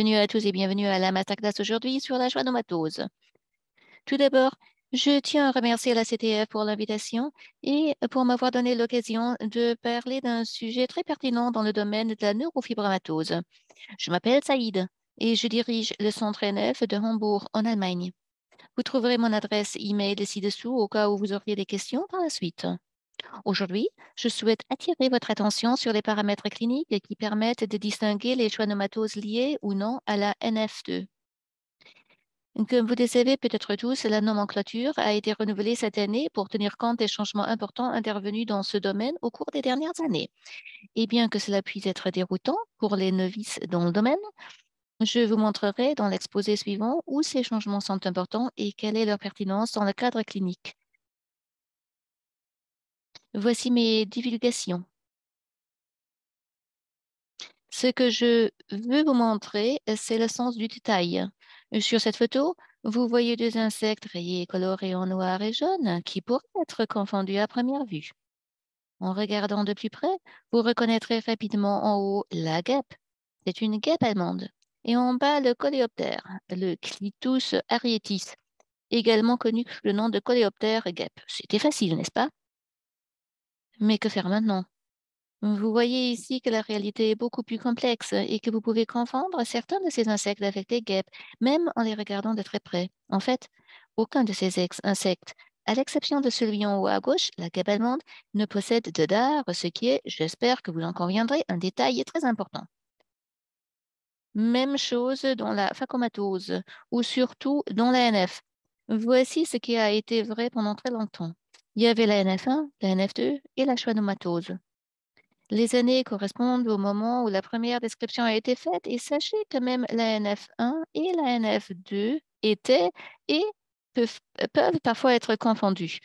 Bienvenue à tous et bienvenue à la Masterclass aujourd'hui sur la schwannomatose. Tout d'abord, je tiens à remercier la CTF pour l'invitation et pour m'avoir donné l'occasion de parler d'un sujet très pertinent dans le domaine de la neurofibromatose. Je m'appelle Saïd et je dirige le centre NF de Hambourg en Allemagne. Vous trouverez mon adresse e-mail ci-dessous au cas où vous auriez des questions par la suite. Aujourd'hui, je souhaite attirer votre attention sur les paramètres cliniques qui permettent de distinguer les schwannomatoses liées ou non à la NF2. Comme vous le savez peut-être tous, la nomenclature a été renouvelée cette année pour tenir compte des changements importants intervenus dans ce domaine au cours des dernières années. Et bien que cela puisse être déroutant pour les novices dans le domaine, je vous montrerai dans l'exposé suivant où ces changements sont importants et quelle est leur pertinence dans le cadre clinique. Voici mes divulgations. Ce que je veux vous montrer, c'est le sens du détail. Sur cette photo, vous voyez deux insectes rayés colorés en noir et jaune qui pourraient être confondus à première vue. En regardant de plus près, vous reconnaîtrez rapidement en haut la guêpe. C'est une guêpe allemande. Et en bas, le coléoptère, le Clitus arietis, également connu sous le nom de coléoptère guêpe. C'était facile, n'est-ce pas mais que faire maintenant Vous voyez ici que la réalité est beaucoup plus complexe et que vous pouvez confondre certains de ces insectes avec des guêpes, même en les regardant de très près. En fait, aucun de ces insectes, à l'exception de celui en haut à gauche, la guêpe allemande, ne possède de dard, ce qui est, j'espère que vous en conviendrez, un détail très important. Même chose dans la phacomatose ou surtout dans l'ANF. Voici ce qui a été vrai pendant très longtemps. Il y avait la NF1, la NF2 et la schwannomatose. Les années correspondent au moment où la première description a été faite et sachez que même la NF1 et la NF2 étaient et peuvent, peuvent parfois être confondues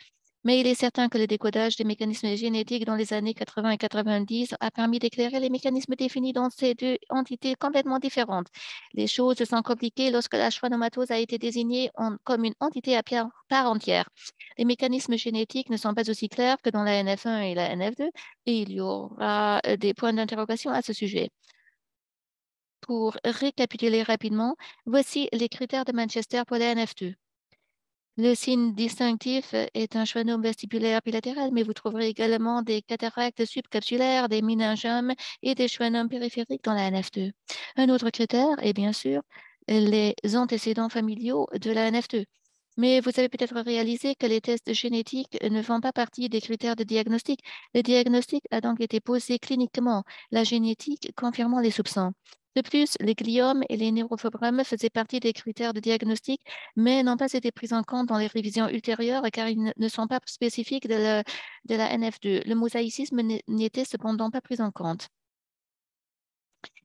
mais il est certain que le décodage des mécanismes génétiques dans les années 80 et 90 a permis d'éclairer les mécanismes définis dans ces deux entités complètement différentes. Les choses se sont compliquées lorsque la schwannomatose a été désignée comme une entité à part entière. Les mécanismes génétiques ne sont pas aussi clairs que dans la NF1 et la NF2, et il y aura euh, des points d'interrogation à ce sujet pour récapituler rapidement, voici les critères de Manchester pour la NF2. Le signe distinctif euh, est un schwannome vestibulaire bilatéral, mais vous trouverez également des cataractes subcapsulaires, des méningomes et des schwannomes périphériques dans la NF2. Un autre critère est bien sûr les antécédents familiaux de la NF2. Mais vous avez peut-être réalisé que les tests génétiques ne font pas partie des critères de diagnostic. Le diagnostic a donc été posé cliniquement, la génétique confirmant les soupçons. De plus, les gliomes et les neurofibromes faisaient partie des critères de diagnostic, mais n'ont pas été pris en compte dans les révisions ultérieures car ils ne sont pas spécifiques de, de la NF2. Le mosaïcisme n'était cependant pas pris en compte.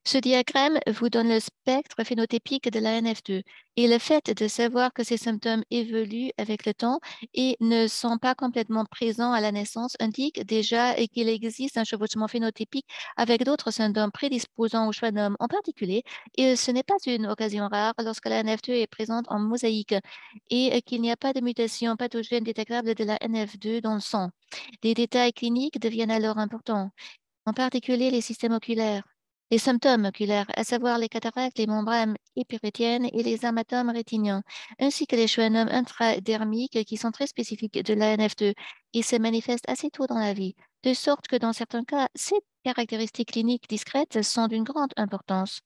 Ce diagramme vous donne le spectre phénotypique de la NF2 et le fait de savoir que ces symptômes évoluent avec le temps et ne sont pas complètement présents à la naissance indique déjà qu'il existe un chevauchement phénotypique avec d'autres syndromes prédisposants au schwannome en particulier et ce n'est pas une occasion rare lorsque la NF2 est présente en mosaïque et qu'il n'y a pas de mutation pathogène détectable de la NF2 dans le sang. Des détails cliniques deviennent alors importants, en particulier les systèmes oculaires les symptômes oculaires, à savoir les cataractes, les membranes épirétiennes et les amatomes rétiniens, ainsi que les schwannomes intradermiques qui sont très spécifiques de l'ANF2 et se manifestent assez tôt dans la vie, de sorte que dans certains cas, ces caractéristiques cliniques discrètes sont d'une grande importance.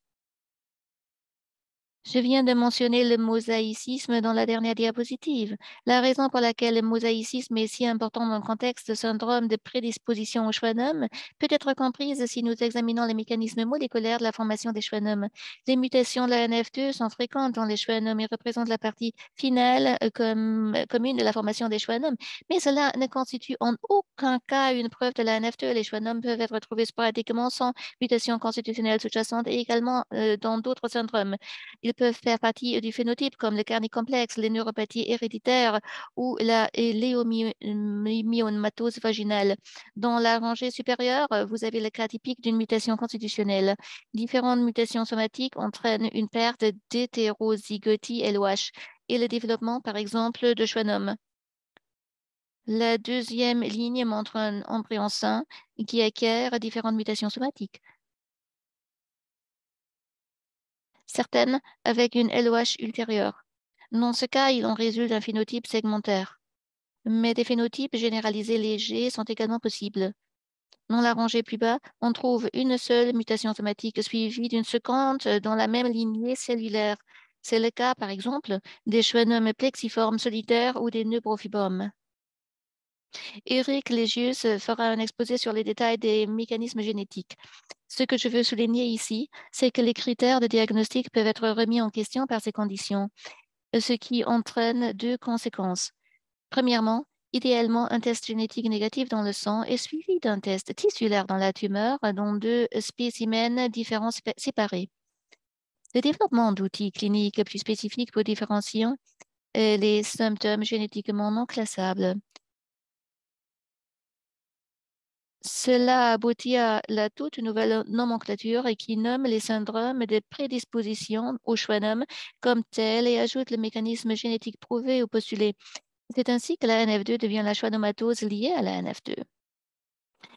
Je viens de mentionner le mosaïcisme dans la dernière diapositive. La raison pour laquelle le mosaïcisme est si important dans le contexte de syndrome de prédisposition au schwannum peut être comprise si nous examinons les mécanismes moléculaires de la formation des schwannomes. Les mutations de la NF2 sont fréquentes dans les schwannomes et représentent la partie finale euh, euh, commune de la formation des schwannomes, mais cela ne constitue en aucun cas une preuve de la NF2. Les schwannomes peuvent être trouvés sporadiquement sans mutation constitutionnelle sous-jacente et également euh, dans d'autres syndromes peuvent faire partie euh, du phénotype, comme le carnet complexe, les neuropathies héréditaires ou la léomyomatose vaginale. Dans la rangée supérieure, euh, vous avez le cas typique d'une mutation constitutionnelle. Différentes mutations somatiques entraînent une perte d'hétérozygotie LOH et le développement, par exemple, de schwannome. La deuxième ligne montre un embryon sain qui acquiert différentes mutations somatiques. certaines avec une LOH ultérieure. Dans ce cas, il en résulte un phénotype segmentaire. Mais des phénotypes généralisés légers sont également possibles. Dans la rangée plus bas, on trouve une seule mutation somatique suivie d'une seconde dans la même lignée cellulaire. C'est le cas, par exemple, des schwannomes plexiformes solitaires ou des neurofibomes. Eric Légius euh, fera un exposé sur les détails des mécanismes génétiques. Ce que je veux souligner ici, c'est que les critères de diagnostic peuvent être remis en question par ces conditions, euh, ce qui entraîne deux conséquences. Premièrement, idéalement, un test génétique négatif dans le sang est suivi d'un test tissulaire dans la tumeur dont deux spécimens différents séparés. Le développement d'outils cliniques plus spécifiques pour différencier euh, les symptômes génétiquement non classables cela aboutit à la toute nouvelle nomenclature et qui nomme les syndromes de prédisposition au schwannum comme tels et ajoute le mécanisme génétique prouvé ou postulé. C'est ainsi que la NF2 devient la schwannomatose liée à la NF2.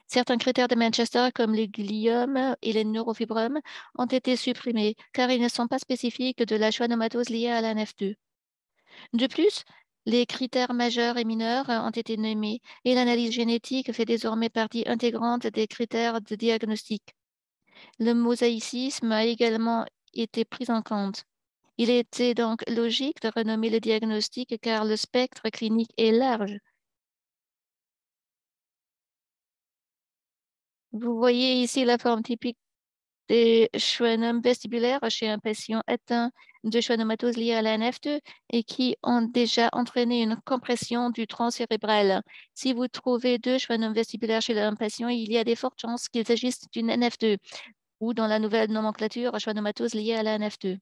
Certains critères de Manchester, comme les gliomes et les neurofibromes, ont été supprimés car ils ne sont pas spécifiques de la schwannomatose liée à la NF2. De plus, les critères majeurs et mineurs euh, ont été nommés et l'analyse génétique fait désormais partie intégrante des critères de diagnostic. Le mosaïcisme a également été pris en compte. Il était donc logique de renommer le diagnostic car le spectre clinique est large. Vous voyez ici la forme typique des schwannomes vestibulaires chez un patient atteint de schwannomatose liée à la NF2 et qui ont déjà entraîné une compression du tronc cérébral. Si vous trouvez deux schwannomes vestibulaires chez un patient, il y a des fortes chances qu'il s'agisse d'une NF2 ou dans la nouvelle nomenclature schwannomatose liée à la NF2.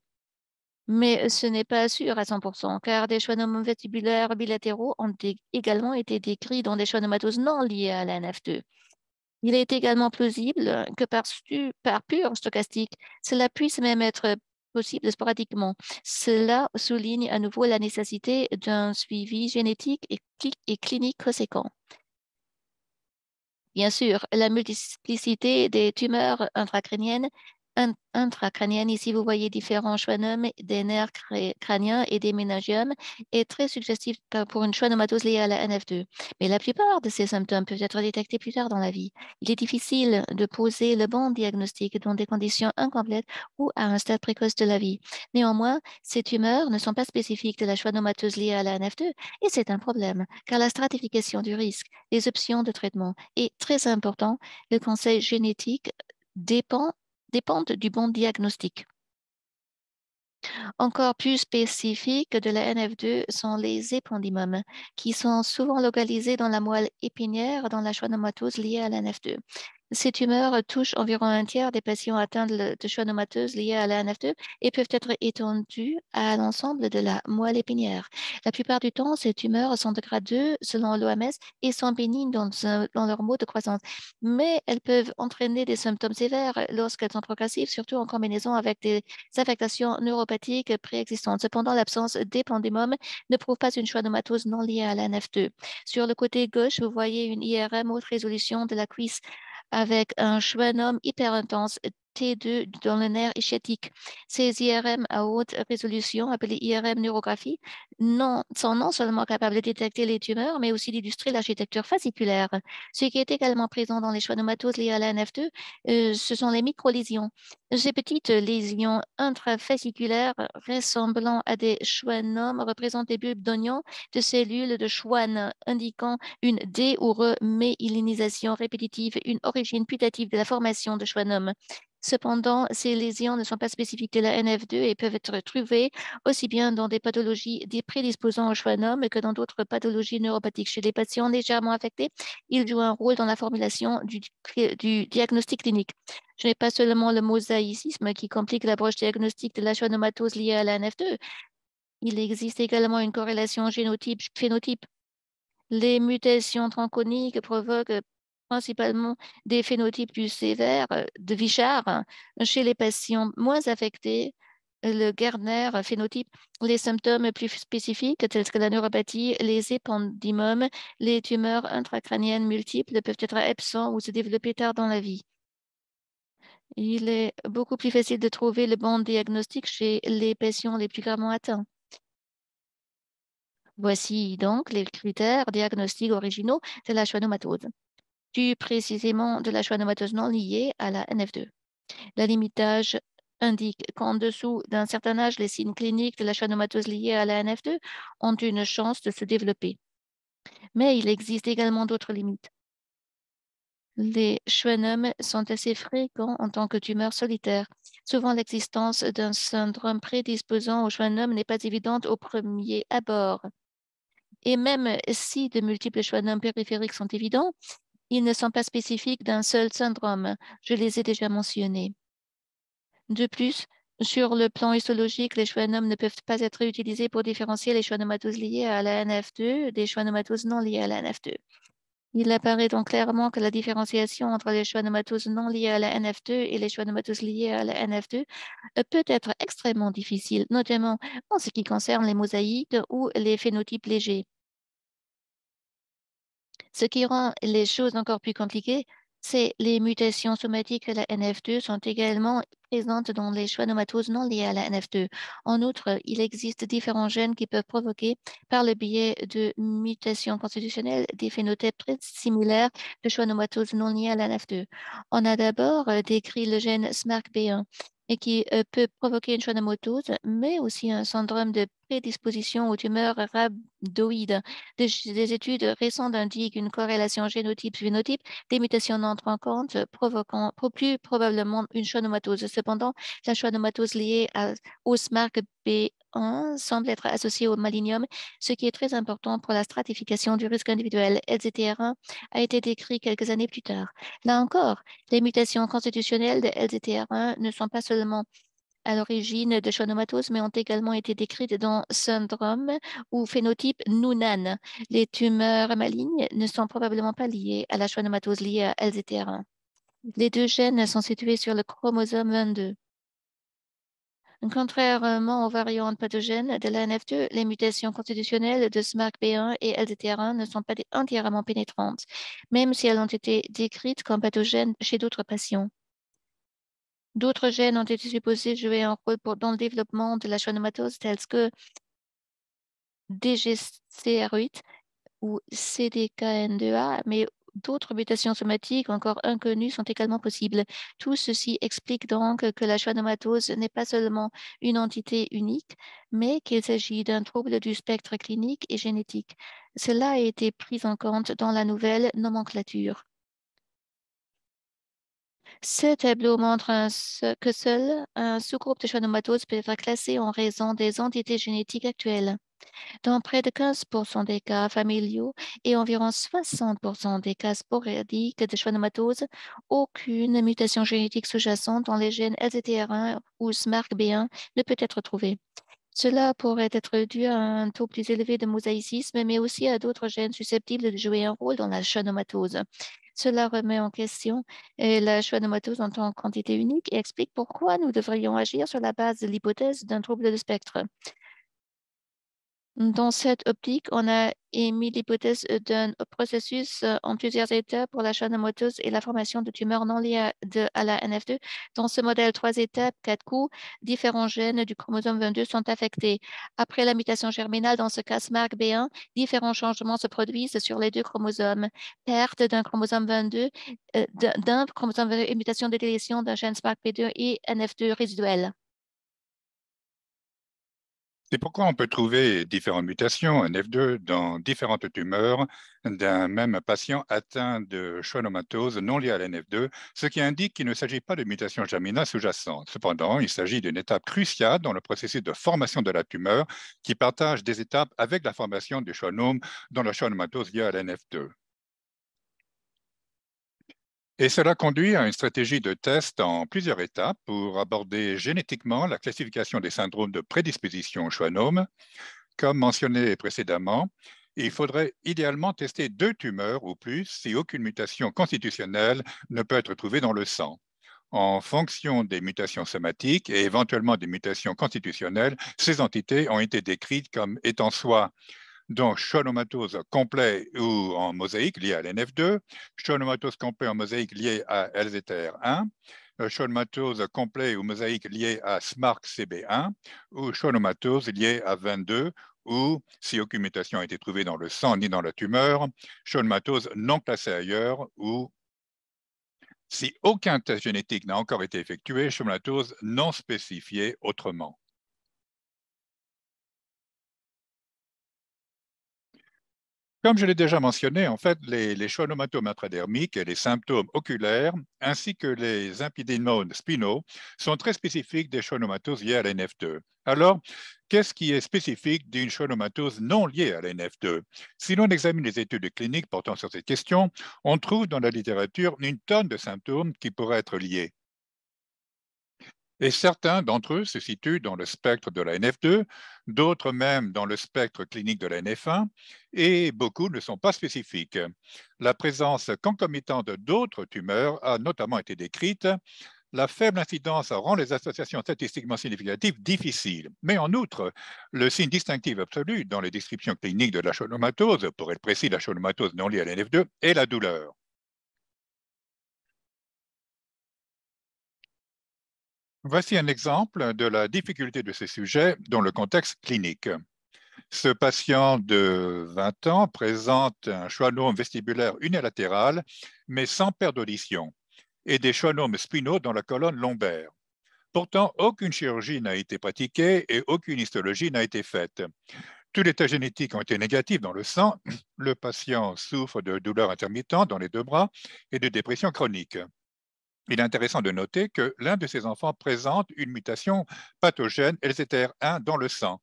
Mais ce n'est pas sûr à 100%, car des schwannomes vestibulaires bilatéraux ont également été décrits dans des schwannomatoses non liées à la NF2. Il est également plausible que par, par pur stochastique, cela puisse même être possible sporadiquement. Cela souligne à nouveau la nécessité d'un suivi génétique et, et clinique conséquent. Bien sûr, la multiplicité des tumeurs intracréniennes intracrânienne. Ici, vous voyez différents schwannomes des nerfs crâniens et des méningiums est très suggestif ben, pour une schwannomatose liée à la NF2. Mais la plupart de ces symptômes peuvent être détectés plus tard dans la vie. Il est difficile de poser le bon diagnostic dans des conditions incomplètes ou à un stade précoce de la vie. Néanmoins, ces tumeurs ne sont pas spécifiques de la schwannomatose liée à la NF2 et c'est un problème car la stratification du risque, les options de traitement et, très important. Le conseil génétique dépend dépendent du bon diagnostic. Encore plus spécifiques de la NF2 sont les épandymomes, qui sont souvent localisés dans la moelle épinière dans la schwannomatose liée à la NF2. Ces tumeurs euh, touchent environ un tiers des patients atteints de, choix liée liés à la NF2 e et peuvent être étendues à l'ensemble de la moelle épinière. La plupart du temps, ces tumeurs sont de grade 2 selon l'OMS et sont bénignes dans, leur mode de croissance, mais elles peuvent entraîner des symptômes sévères lorsqu'elles sont progressives, surtout en combinaison avec des affectations neuropathiques préexistantes. Cependant, l'absence pandémomes ne prouve pas une schwannomatose non liée à la NF2. E. Sur le côté gauche, vous voyez une IRM haute résolution de la cuisse avec un jeune homme hyper intense, dans le nerf échétique. Ces IRM à haute résolution, appelées IRM neurographie, sont non seulement capables de détecter les tumeurs, mais aussi d'illustrer l'architecture fasciculaire. Ce qui est également présent dans les schwannomatoses liées à la NF2, euh, ce sont les microlésions. Ces petites lésions intrafasciculaires ressemblant à des schwannomes représentent des bulbes d'oignons de cellules de Schwann, indiquant une dé- ou remélinisation répétitive, une origine putative de la formation de schwannomes. Cependant, ces lésions ne sont pas spécifiques de la NF2 et peuvent être trouvées aussi bien dans des pathologies des prédisposants au schwannome que dans d'autres pathologies neuropathiques. Chez les patients légèrement affectés, ils jouent un rôle dans la formulation du, diagnostic clinique. Ce n'est pas seulement le mosaïcisme qui complique l'approche diagnostique de la schwannomatose liée à la NF2. Il existe également une corrélation génotype-phénotype. Les mutations tronconiques provoquent principalement des phénotypes plus sévères euh, de Vichard hein, chez les patients moins affectés euh, le Gardner euh, phénotype, les symptômes plus spécifiques tels que la neuropathie, les épandymomes, les tumeurs intracrâniennes multiples peuvent être absents ou se développer tard dans la vie. Il est beaucoup plus facile de trouver le bon diagnostic chez les patients les plus gravement atteints. Voici donc les critères diagnostiques originaux de la schwannomatose plus précisément de la schwannomatose non liée à la NF2. La limitage indique qu'en dessous d'un certain âge, les signes cliniques de la schwannomatose liée à la NF2 ont une chance de se développer. Mais il existe également d'autres limites. Les schwannomes sont assez fréquents en tant que tumeurs solitaires. Souvent, l'existence d'un syndrome prédisposant au schwannomes n'est pas évidente au premier abord. Et même si de multiples schwannomes périphériques sont évidents, ils ne sont pas spécifiques d'un seul syndrome, je les ai déjà mentionnés. De plus, sur le plan histologique, les schwannomes ne peuvent pas être utilisés pour différencier les schwannomatoses liées à la NF2 des schwannomatoses non liées à la NF2. Il apparaît donc clairement que la différenciation entre les schwannomatoses non liées à la NF2 et les schwannomatoses liées à la NF2 peut être extrêmement difficile, notamment en ce qui concerne les mosaïques ou les phénotypes légers. Ce qui rend les choses encore plus compliquées, c'est les mutations somatiques de la NF2 sont également présentes dans les schwannomatoses non liées à la NF2. En outre, il existe différents gènes qui peuvent provoquer, par le biais de mutations constitutionnelles, des phénotypes très similaires de schwannomatoses non liées à la NF2. On a d'abord euh, décrit le gène b 1 et qui euh, peut provoquer une schwannomatose, mais aussi un syndrome de prédisposition aux tumeurs rhabdoïdes. Des, études récentes indiquent une corrélation génotype phénotype des mutations non en compte, provoquant plus probablement une schwannomatose. Cependant, la schwannomatose liée au SMARC B 1 semble être associée au malinium, ce qui est très important pour la stratification du risque individuel. LZTR1 a été décrit quelques années plus tard. Là encore, les mutations constitutionnelles de LZTR1 ne sont pas seulement à l'origine de schwannomatose, mais ont également été décrites dans syndrome ou phénotype Noonan. Les tumeurs malignes ne sont probablement pas liées à la schwannomatose liée à LZTR1. Les deux gènes sont situés sur le chromosome 22. Contrairement aux variantes pathogènes de l'ANF2, les mutations constitutionnelles de b 1 et lztr 1 ne sont pas entièrement pénétrantes, même si elles ont été décrites comme pathogènes chez d'autres patients. D'autres gènes ont été supposés jouer un rôle dans le développement de la schwannomatose, tels que DGCR8 ou CDKN2A, mais d'autres mutations somatiques encore inconnues sont également possibles. Tout ceci explique donc que la schwannomatose n'est pas seulement une entité unique, mais qu'il s'agit d'un trouble du spectre clinique et génétique. Cela a été pris en compte dans la nouvelle nomenclature. Ce tableau montre que seul un sous-groupe de schwannomatose peut être classé en raison des entités génétiques actuelles. Dans près de 15% des cas familiaux et environ 60% des cas sporadiques de schwannomatose, aucune mutation génétique sous-jacente dans les gènes LZTR1 ou SMARCB1 ne peut être trouvée. Cela pourrait être dû à un taux plus élevé de mosaïcisme, mais aussi à d'autres gènes susceptibles de jouer un rôle dans la schwannomatose. Cela remet en question euh, la schwannomatose en tant quantité unique et explique pourquoi nous devrions agir sur la base de l'hypothèse d'un trouble de spectre. Dans cette optique, on a émis l'hypothèse euh, d'un processus euh, en plusieurs étapes pour la motose et la formation de tumeurs non liées à, la NF2. Dans ce modèle, trois étapes, quatre coups, différents gènes du chromosome 22 sont affectés. Après la mutation germinale, dans ce cas SMARC B1, différents changements se produisent sur les deux chromosomes. Perte d'un chromosome 22, euh, d'un chromosome 22 mutation de délétion d'un gène SMARC B2 et NF2 résiduel. C'est pourquoi on peut trouver différentes mutations NF2 dans différentes tumeurs d'un même patient atteint de schwannomatose non liée à l'NF2, ce qui indique qu'il ne s'agit pas de mutations germinales sous-jacentes. Cependant, il s'agit d'une étape cruciale dans le processus de formation de la tumeur qui partage des étapes avec la formation du schwannome dans la schwannomatose liée à l'NF2. Et cela conduit à une stratégie de test en plusieurs étapes pour aborder génétiquement la classification des syndromes de prédisposition au schwannome. Comme mentionné précédemment, il faudrait idéalement tester deux tumeurs ou plus si aucune mutation constitutionnelle ne peut être trouvée dans le sang, en fonction des mutations somatiques et éventuellement des mutations constitutionnelles, ces entités ont été décrites comme étant soit donc, schwannomatose complet ou en mosaïque lié à l'NF2, schwannomatose complet en mosaïque lié à lzr 1 euh, schwannomatose complet ou mosaïque lié à SMARC-CB1 ou schwannomatose lié à 22 ou, si aucune mutation a été trouvée dans le sang ni dans la tumeur, schwannomatose non classée ailleurs ou si aucun test génétique n'a encore été effectué, schwannomatose non spécifié autrement. Comme je l'ai déjà mentionné, en fait, les, les schwannomatomes intradermiques et les symptômes oculaires, ainsi que les impidimones spinaux, sont très spécifiques des schwannomatoses liées à la NF2. Alors, qu'est-ce qui est spécifique d'une schwannomatose non liée à lnf NF2 Si l'on examine les études cliniques portant sur cette question, on trouve dans la littérature une tonne de symptômes qui pourraient être liés et certains d'entre eux se situent dans le spectre de la NF2, d'autres même dans le spectre clinique de la NF1, et beaucoup ne sont pas spécifiques. La présence concomitante d'autres tumeurs a notamment été décrite. La faible incidence rend les associations statistiquement significatives difficiles. Mais en outre, le signe distinctif absolu dans les descriptions cliniques de la cholomatose, pour être précis, la cholomatose non liée à la NF2, est la douleur. Voici un exemple de la difficulté de ces sujets dans le contexte clinique. Ce patient de 20 ans présente un schwannome vestibulaire unilatéral, mais sans perte d'audition, et des schwannomes spinaux dans la colonne lombaire. Pourtant, aucune chirurgie n'a été pratiquée et aucune histologie n'a été faite. Tous les tests génétiques ont été négatifs dans le sang. Le patient souffre de douleurs intermittentes dans les deux bras et de dépression chronique. Il est intéressant de noter que l'un de ces enfants présente une mutation pathogène LZR1 dans le sang,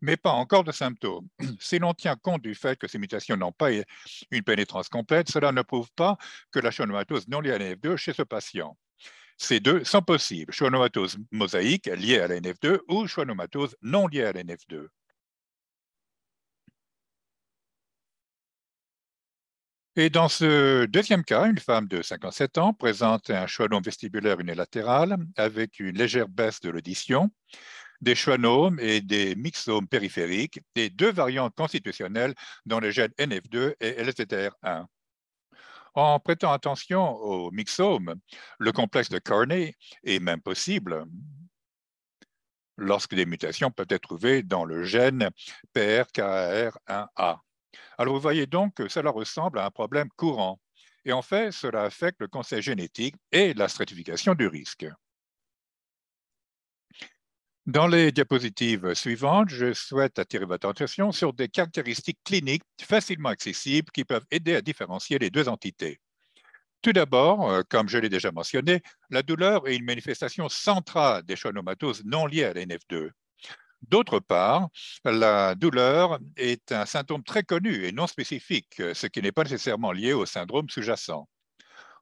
mais pas encore de symptômes. Si l'on tient compte du fait que ces mutations n'ont pas une pénétrance complète, cela ne prouve pas que la schwannomatose non liée à la NF2 chez ce patient. Ces deux sont possibles, schwannomatose mosaïque liée à la NF2 ou schwannomatose non liée à la NF2. Et dans ce deuxième cas, une femme de 57 ans présente un schwannome vestibulaire unilatéral avec une légère baisse de l'audition, des schwannomes et des mixomes périphériques des deux variantes constitutionnelles dans les gènes NF2 et LSTR1. En prêtant attention aux myxomes, le complexe de Carney est même possible lorsque des mutations peuvent être trouvées dans le gène PRKR1A. Alors vous voyez donc que cela ressemble à un problème courant. Et en fait, cela affecte le conseil génétique et la stratification du risque. Dans les diapositives suivantes, je souhaite attirer votre attention sur des caractéristiques cliniques facilement accessibles qui peuvent aider à différencier les deux entités. Tout d'abord, euh, comme je l'ai déjà mentionné, la douleur est une manifestation centrale des schwannomatoses non liées à l'NF2. D'autre part, la douleur est un symptôme très connu et non spécifique, ce qui n'est pas nécessairement lié au syndrome sous-jacent.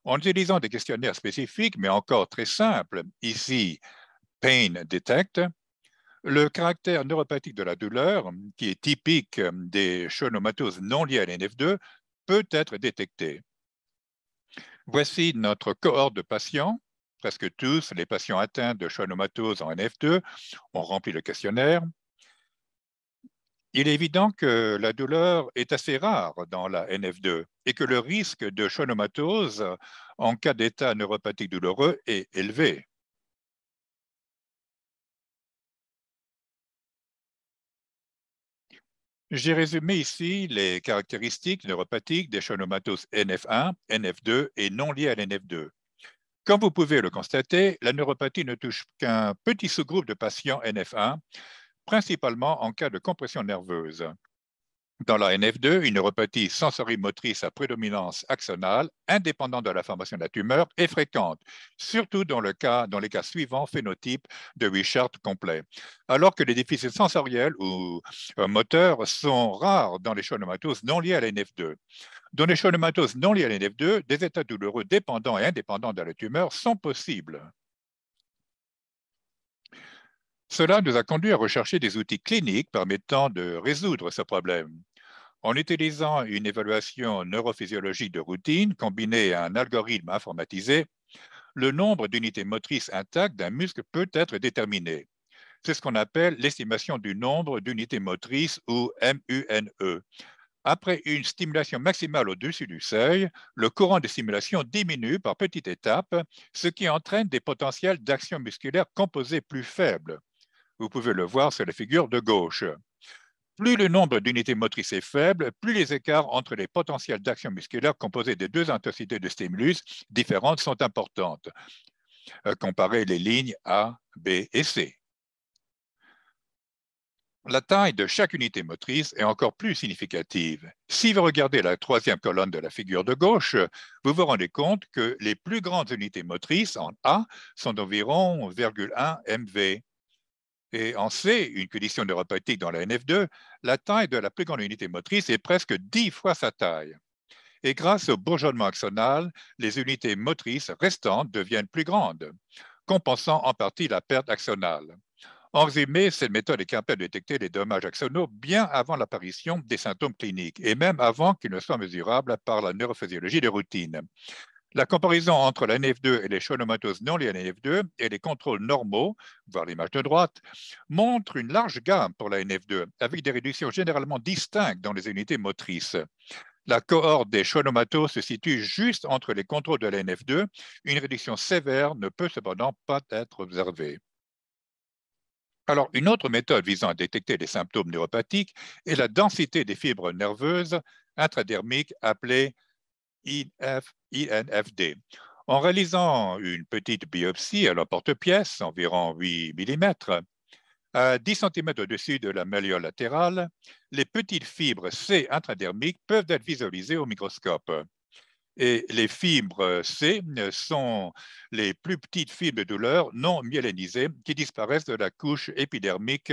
En utilisant des questionnaires spécifiques, mais encore très simples, ici Pain Detect, le caractère neuropathique de la douleur, qui est typique des schwannomatoses non liées à l'NF2, peut être détecté. Voici notre cohorte de patients presque tous les patients atteints de schwannomatose en NF2 ont rempli le questionnaire. Il est évident que la douleur est assez rare dans la NF2 et que le risque de schwannomatose en cas d'état neuropathique douloureux est élevé. J'ai résumé ici les caractéristiques neuropathiques des schwannomatoses NF1, NF2 et non liées à nf 2 comme vous pouvez le constater, la neuropathie ne touche qu'un petit sous-groupe de patients NF1, principalement en cas de compression nerveuse. Dans la NF2, une neuropathie sensorimotrice à prédominance axonale, indépendante de la formation de la tumeur, est fréquente, surtout dans, le les cas suivants phénotypes de richard complet. Alors que les déficits sensoriels ou euh, moteurs sont rares dans les schwannomatoses non liées à la NF2. Dans les schwannomatoses non liées à la NF2, des états douloureux dépendants et indépendants de la tumeur sont possibles. Cela nous a conduit à rechercher des outils cliniques permettant de résoudre ce problème. En utilisant une évaluation neurophysiologique de routine combinée à un algorithme informatisé, le nombre d'unités motrices intactes d'un muscle peut être déterminé. C'est ce qu'on appelle l'estimation du nombre d'unités motrices ou MUNE. Après une stimulation maximale au-dessus du seuil, le courant de stimulation diminue par petites étapes, ce qui entraîne des potentiels d'action musculaire composés plus faibles. Vous pouvez le voir sur la figure de gauche. Plus le nombre d'unités motrices est faible, plus les écarts entre les potentiels d'action musculaire composés de deux intensités de stimulus différentes sont importantes. Comparez euh, comparer les lignes A, B et C. La taille de chaque unité motrice est encore plus significative. Si vous regardez la troisième colonne de la figure de gauche, vous vous rendez compte que les plus grandes unités motrices en A sont d'environ 1,1 MV, et en C, une condition neuropathique dans la NF2, la taille de la plus grande unité motrice est presque dix fois sa taille. Et grâce au bourgeonnement axonal, les unités motrices restantes deviennent plus grandes, compensant en partie la perte axonale. En résumé, cette méthode est capable de détecter les dommages axonaux bien avant l'apparition des symptômes cliniques et même avant qu'ils ne soient mesurables par la neurophysiologie de routine. La comparaison entre la NF2 et les schwannomatoses non liées à la NF2 et les contrôles normaux, voir l'image de droite, montre une large gamme pour la NF2, avec des réductions généralement distinctes dans les unités motrices. La cohorte des schwannomatoses se situe juste entre les contrôles de la NF2. Une réduction sévère ne peut cependant pas être observée. Alors, une autre méthode visant à détecter les symptômes neuropathiques est la densité des fibres nerveuses intradermiques appelées, en réalisant une petite biopsie à porte pièce environ 8 mm, à 10 cm au-dessus de la malléole latérale, les petites fibres C intradermiques peuvent être visualisées au microscope. Et les fibres C sont les plus petites fibres de douleur non myélinisées qui disparaissent de la couche épidermique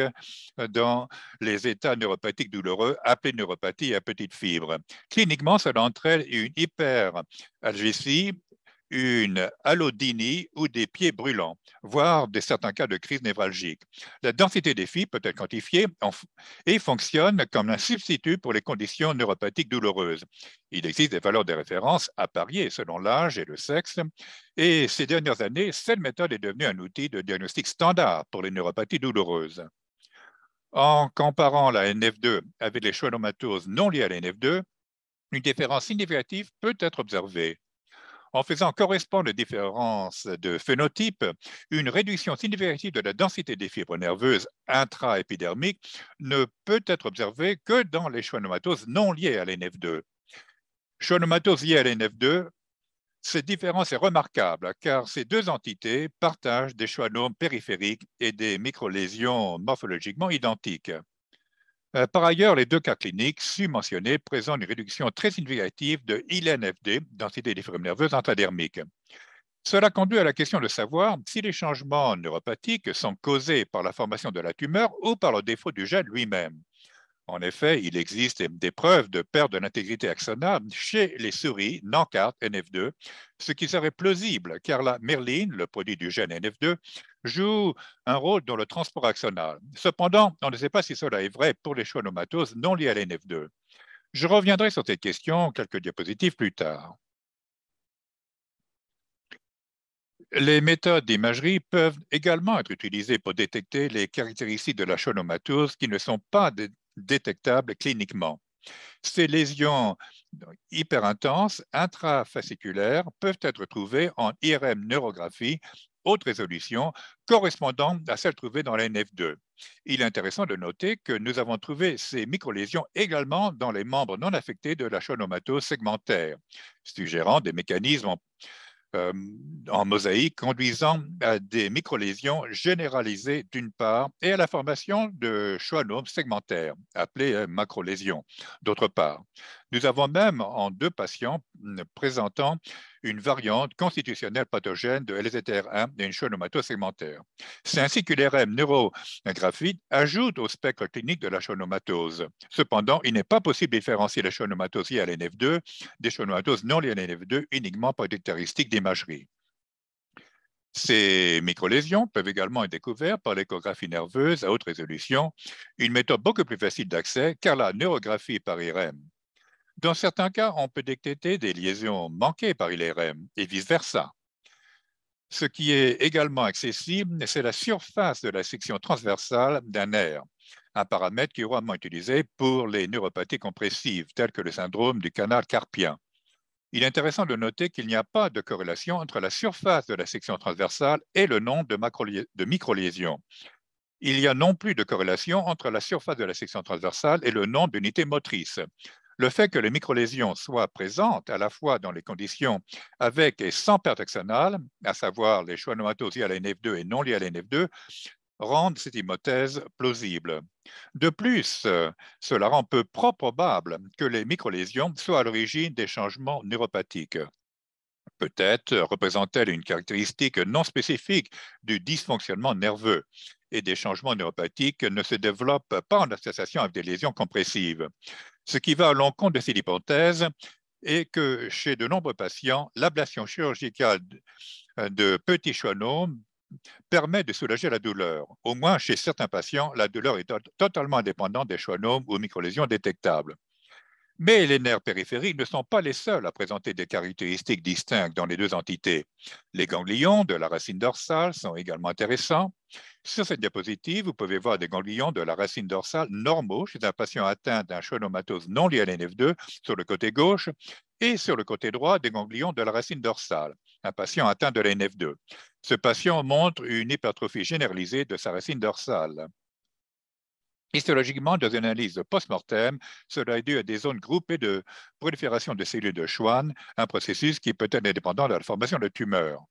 euh, dans les états neuropathiques douloureux appelés neuropathie à petites fibres. Cliniquement, cela entraîne une hyperalgésie une allodynie ou des pieds brûlants, voire des certains cas de crise névralgique. La densité des fibres peut être quantifiée et fonctionne comme un substitut pour les conditions neuropathiques douloureuses. Il existe des valeurs de référence à parier selon l'âge et le sexe, et ces dernières années, cette méthode est devenue un outil de diagnostic standard pour les neuropathies douloureuses. En comparant la NF2 avec les schwannomatoses non liées à la NF2, une différence significative peut être observée en faisant correspondre les différences de phénotypes, une réduction significative de la densité des fibres nerveuses intraépidermiques ne peut être observée que dans les schwannomatoses non liées à l'NF2. Schwannomatose liée à l'NF2, cette différence est remarquable car ces deux entités partagent des schwannomes périphériques et des microlésions morphologiquement identiques. Euh, par ailleurs, les deux cas cliniques susmentionnés présentent une réduction très significative de ILNFD, densité des fibres nerveuses Cela conduit à la question de savoir si les changements neuropathiques sont causés par la formation de la tumeur ou par le défaut du gène lui-même. En effet, il existe des preuves de perte de l'intégrité axonale chez les souris Nankart NF2, ce qui serait plausible car la Merlin, le produit du gène NF2, joue un rôle dans le transport axonal. Cependant, on ne sait pas si cela est vrai pour les schwannomatoses non liées à l'NF2. Je reviendrai sur cette question quelques diapositives plus tard. Les méthodes d'imagerie peuvent également être utilisées pour détecter les caractéristiques de la schwannomatose qui ne sont pas détectables cliniquement. Ces lésions hyperintenses intrafasciculaires peuvent être trouvées en IRM neurographie haute résolution correspondant à celles trouvées dans la NF2. Il est intéressant de noter que nous avons trouvé ces microlésions également dans les membres non affectés de la chondromatose segmentaire, suggérant des mécanismes euh, en mosaïque conduisant à des microlésions généralisées d'une part et à la formation de schwannomes segmentaires, appelés euh, macrolésions, d'autre part. Nous avons même en deux patients euh, présentant une variante constitutionnelle pathogène de LZR1 et une chronomatose segmentaire. C'est ainsi que l'IRM neurographique ajoute au spectre clinique de la chionomatose Cependant, il n'est pas possible de différencier la chronomatose liée à l'NF2 des chronomatoses non liées à l'NF2 uniquement par des caractéristiques d'imagerie. Ces microlésions peuvent également être découvertes par l'échographie nerveuse à haute résolution, une méthode beaucoup plus facile d'accès car la neurographie par IRM dans certains cas, on peut détecter des liaisons manquées par l'IRM e et vice-versa. Ce qui est également accessible, c'est la surface de la section transversale d'un nerf, un paramètre qui est rarement utilisé pour les neuropathies compressives, telles que le syndrome du canal carpien. Il est intéressant de noter qu'il n'y a pas de corrélation entre la surface de la section transversale et le nombre de, de micro-lésions. Il n'y a non plus de corrélation entre la surface de la section transversale et le nombre d'unités motrices. Le fait que les microlésions soient présentes à la fois dans les conditions avec et sans perte axonale, à savoir les choix liés à la NF2 et non liés à la NF2, rendent cette hypothèse plausible. De plus, euh, cela rend peu probable que les microlésions soient à l'origine des changements neuropathiques. Peut-être représentent-elles une caractéristique non spécifique du dysfonctionnement nerveux et des changements neuropathiques ne se développent pas en association avec des lésions compressives. Ce qui va à l'encontre de cette hypothèse est que chez de nombreux patients, l'ablation chirurgicale de euh, petits schwannomes permet de soulager la douleur. Au moins, chez certains patients, la douleur est totalement indépendante des schwannomes ou microlésions détectables. Mais les nerfs périphériques ne sont pas les seuls à présenter des caractéristiques distinctes dans les deux entités. Les ganglions de la racine dorsale sont également intéressants. Sur cette diapositive, vous pouvez voir des ganglions de la racine dorsale normaux chez un patient atteint d'un schwannomatose non lié à l'NF2 sur le côté gauche et sur le côté droit des ganglions de la racine dorsale, un patient atteint de l'NF2. Ce patient montre une hypertrophie généralisée de sa racine dorsale. Histologiquement, dans une analyse post-mortem, cela est dû à des zones groupées de prolifération de cellules de Schwann, un processus qui peut être indépendant de la formation de tumeurs.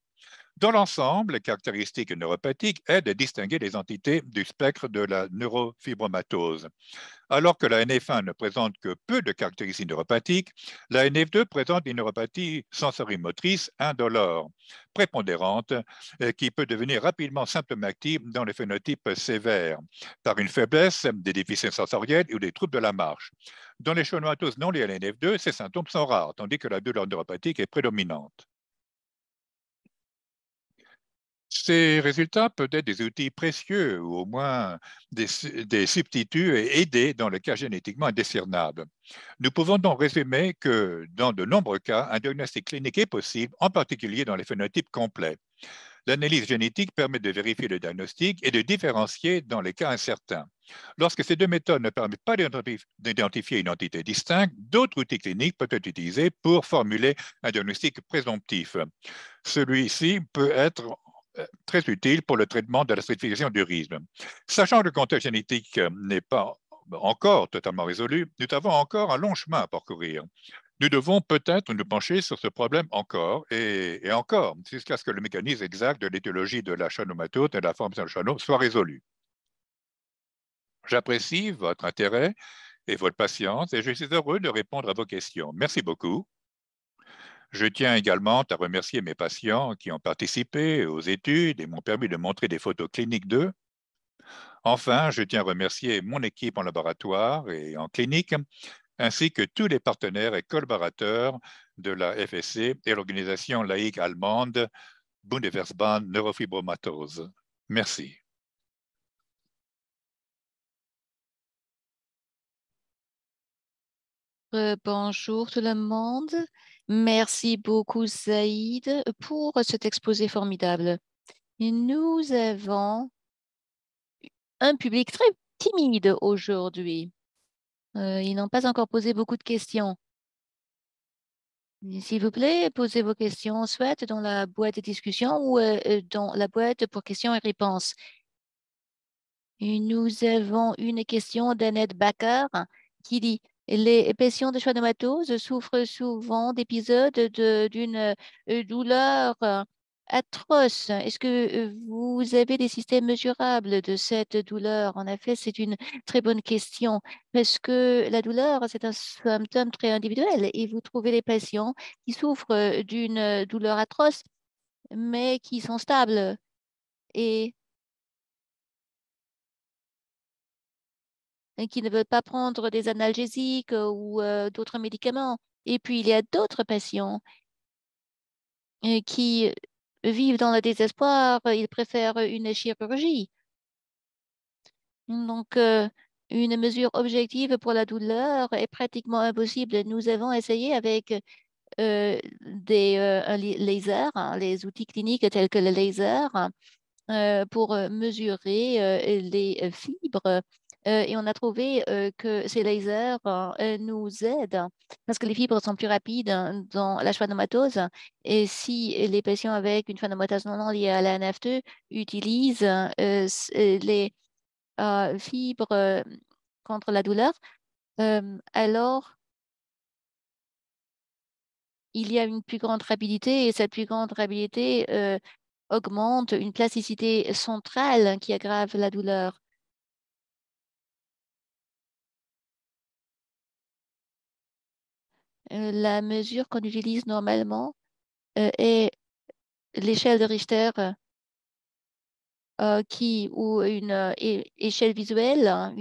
Dans l'ensemble, les caractéristiques neuropathiques aident à distinguer les entités du spectre de la neurofibromatose. Alors que la NF1 ne présente que peu de caractéristiques neuropathiques, la NF2 présente une neuropathie sensorimotrice indolore, prépondérante, euh, qui peut devenir rapidement symptomatique dans les phénotypes sévères, par une faiblesse, euh, des déficiences sensorielles ou des troubles de la marche. Dans les tous non liées à la NF2, ces symptômes sont rares, tandis que la douleur neuropathique est prédominante. ces résultats peuvent être des outils précieux ou au moins des, substituts et aidés dans le cas génétiquement indécernable. Nous pouvons donc résumer que dans de nombreux cas, un diagnostic clinique est possible, en particulier dans les phénotypes complets. L'analyse génétique permet de vérifier le diagnostic et de différencier dans les cas incertains. Lorsque ces deux méthodes ne permettent pas d'identifier une entité distincte, d'autres outils cliniques peuvent être utilisés pour formuler un diagnostic présomptif. Celui-ci peut être euh, très utile pour le traitement de la stratification du risque. Sachant que le contexte génétique euh, n'est pas encore totalement résolu, nous avons encore un long chemin à parcourir. Nous devons peut-être nous pencher sur ce problème encore et, encore, jusqu'à ce que le mécanisme exact de l'éthiologie de la chanomatose et de la formation de chano soit résolu. J'apprécie votre intérêt et votre patience et je suis heureux de répondre à vos questions. Merci beaucoup. Je tiens également à remercier mes patients qui ont participé aux études et m'ont permis de montrer des photos cliniques d'eux. Enfin, je tiens à remercier mon équipe en laboratoire et en clinique, ainsi que tous les partenaires et collaborateurs de la FSC et l'organisation laïque allemande Bundesverband Neurofibromatose. Merci. Euh, bonjour tout le monde. Merci beaucoup, Saïd, pour cet exposé formidable. nous avons un public très timide aujourd'hui. Euh, ils n'ont pas encore posé beaucoup de questions. S'il vous plaît, posez vos questions soit dans la boîte de discussion ou euh, euh, dans la boîte pour questions et réponses. nous avons une question d'Annette Baccar qui dit les patients de schwannomatose souffrent souvent d'épisodes d'une euh, douleur euh, atroce. Est-ce que euh, vous avez des systèmes mesurables de cette douleur En effet, c'est une très bonne question parce que la douleur, c'est un symptôme très individuel et vous trouvez des patients qui souffrent d'une douleur atroce mais qui sont stables et Hein, qui ne veulent pas prendre des analgésiques euh, ou euh, d'autres médicaments. Et puis, il y a d'autres patients euh, qui vivent dans le désespoir, ils préfèrent une chirurgie. Donc, une mesure objective pour la douleur est pratiquement impossible. Nous avons essayé avec des lasers, hein, les outils cliniques tels que le laser, hein, pour mesurer les fibres euh, et on a trouvé euh, que ces lasers euh, nous aident parce que les fibres sont plus rapides hein, dans la schwannomatose. Et si les patients avec une schwannomatose non liée à la NF2 utilisent les fibres contre la douleur, alors il y a une plus grande rapidité et cette plus grande rapidité augmente une plasticité centrale qui aggrave la douleur. Euh, la mesure qu'on utilise normalement euh, est l'échelle de Richter euh, qui, ou une échelle visuelle hein,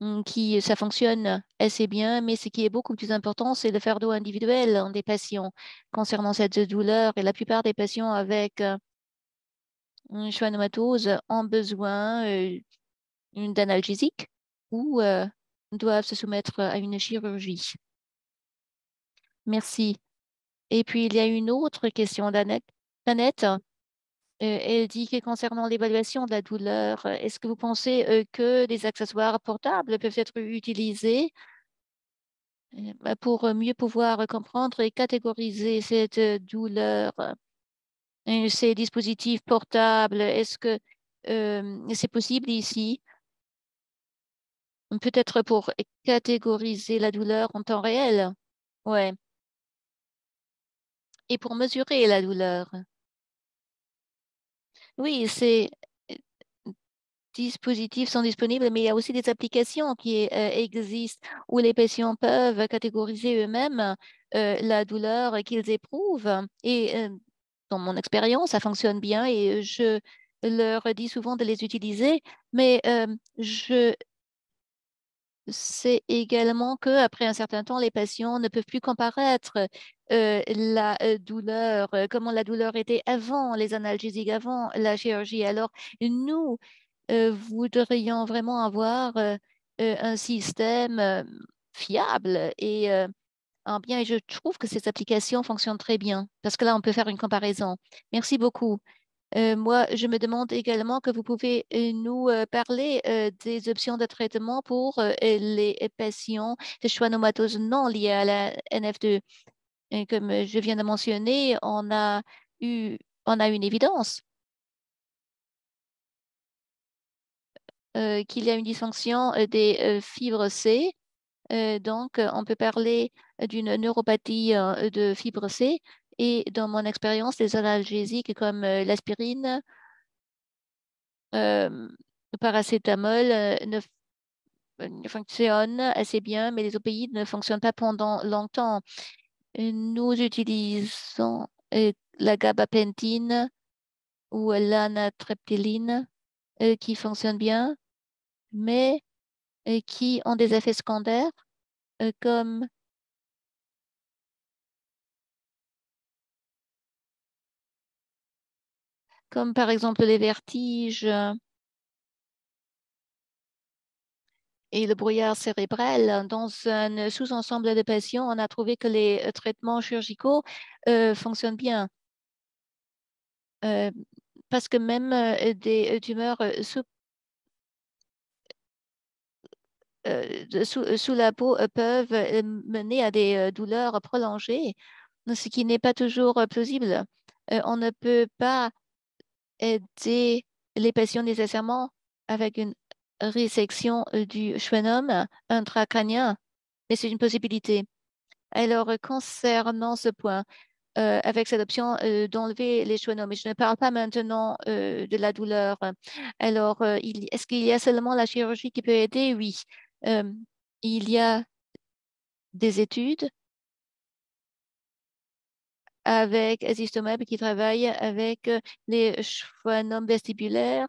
mm, qui, ça fonctionne assez bien, mais ce qui est beaucoup plus important, c'est le fardeau individuel hein, des patients concernant cette douleur. Et la plupart des patients avec une schwannomatose ont besoin analgésique ou doivent se soumettre à une chirurgie. Merci. Et puis, il y a une autre question d'Annette. Euh, elle dit que concernant l'évaluation de la douleur, est-ce que vous pensez euh, que des accessoires portables peuvent être utilisés euh, bah, pour mieux pouvoir comprendre et catégoriser cette douleur Ces dispositifs portables, est-ce que c'est possible ici Peut-être pour catégoriser la douleur en temps réel Ouais et pour mesurer la douleur. Oui, ces euh, dispositifs sont disponibles, mais il y a aussi des applications qui euh, existent où les patients peuvent catégoriser eux-mêmes euh, la douleur qu'ils éprouvent. Et dans mon expérience, ça fonctionne bien et je leur dis souvent de les utiliser, mais je c'est également que après un certain temps, les patients ne peuvent plus comparaître euh, la euh, douleur, euh, comment la douleur était avant les analgésiques, avant la chirurgie. Alors, nous voudrions vraiment avoir un système fiable et bien. Et je trouve que ces applications fonctionnent très bien parce que là, on peut faire une comparaison. Merci beaucoup. Euh, moi, je me demande également que vous pouvez euh, nous euh, parler des options de traitement pour les patients de schwannomatose non liés à la NF2. comme je viens de mentionner, on a eu, on a une évidence qu'il y a une dysfonction des fibres C. donc, on peut parler d'une neuropathie de fibres C et dans mon expérience, les analgésiques comme euh, l'aspirine, euh, le paracétamol euh, ne, fonctionnent assez bien, mais les opioïdes ne fonctionnent pas pendant longtemps. Nous utilisons la gabapentine ou l'anatreptyline qui fonctionnent bien, mais qui ont des effets secondaires comme comme par exemple les vertiges euh, et le brouillard cérébral. Dans un sous-ensemble de patients, on a trouvé que les euh, traitements chirurgicaux euh, fonctionnent bien. parce que même des tumeurs sous, la peau peuvent mener à des douleurs prolongées, ce qui n'est pas toujours plausible. on ne peut pas aider les patients nécessairement avec une résection euh, du schwannome intracrânien, mais c'est une possibilité. Alors, euh, concernant ce point, euh, avec cette option d'enlever les schwannomes, je ne parle pas maintenant de la douleur. Alors, est-ce qu'il y a seulement la chirurgie qui peut aider Oui. il y a des études avec Azistomab qui travaille avec euh, les schwannomes vestibulaires,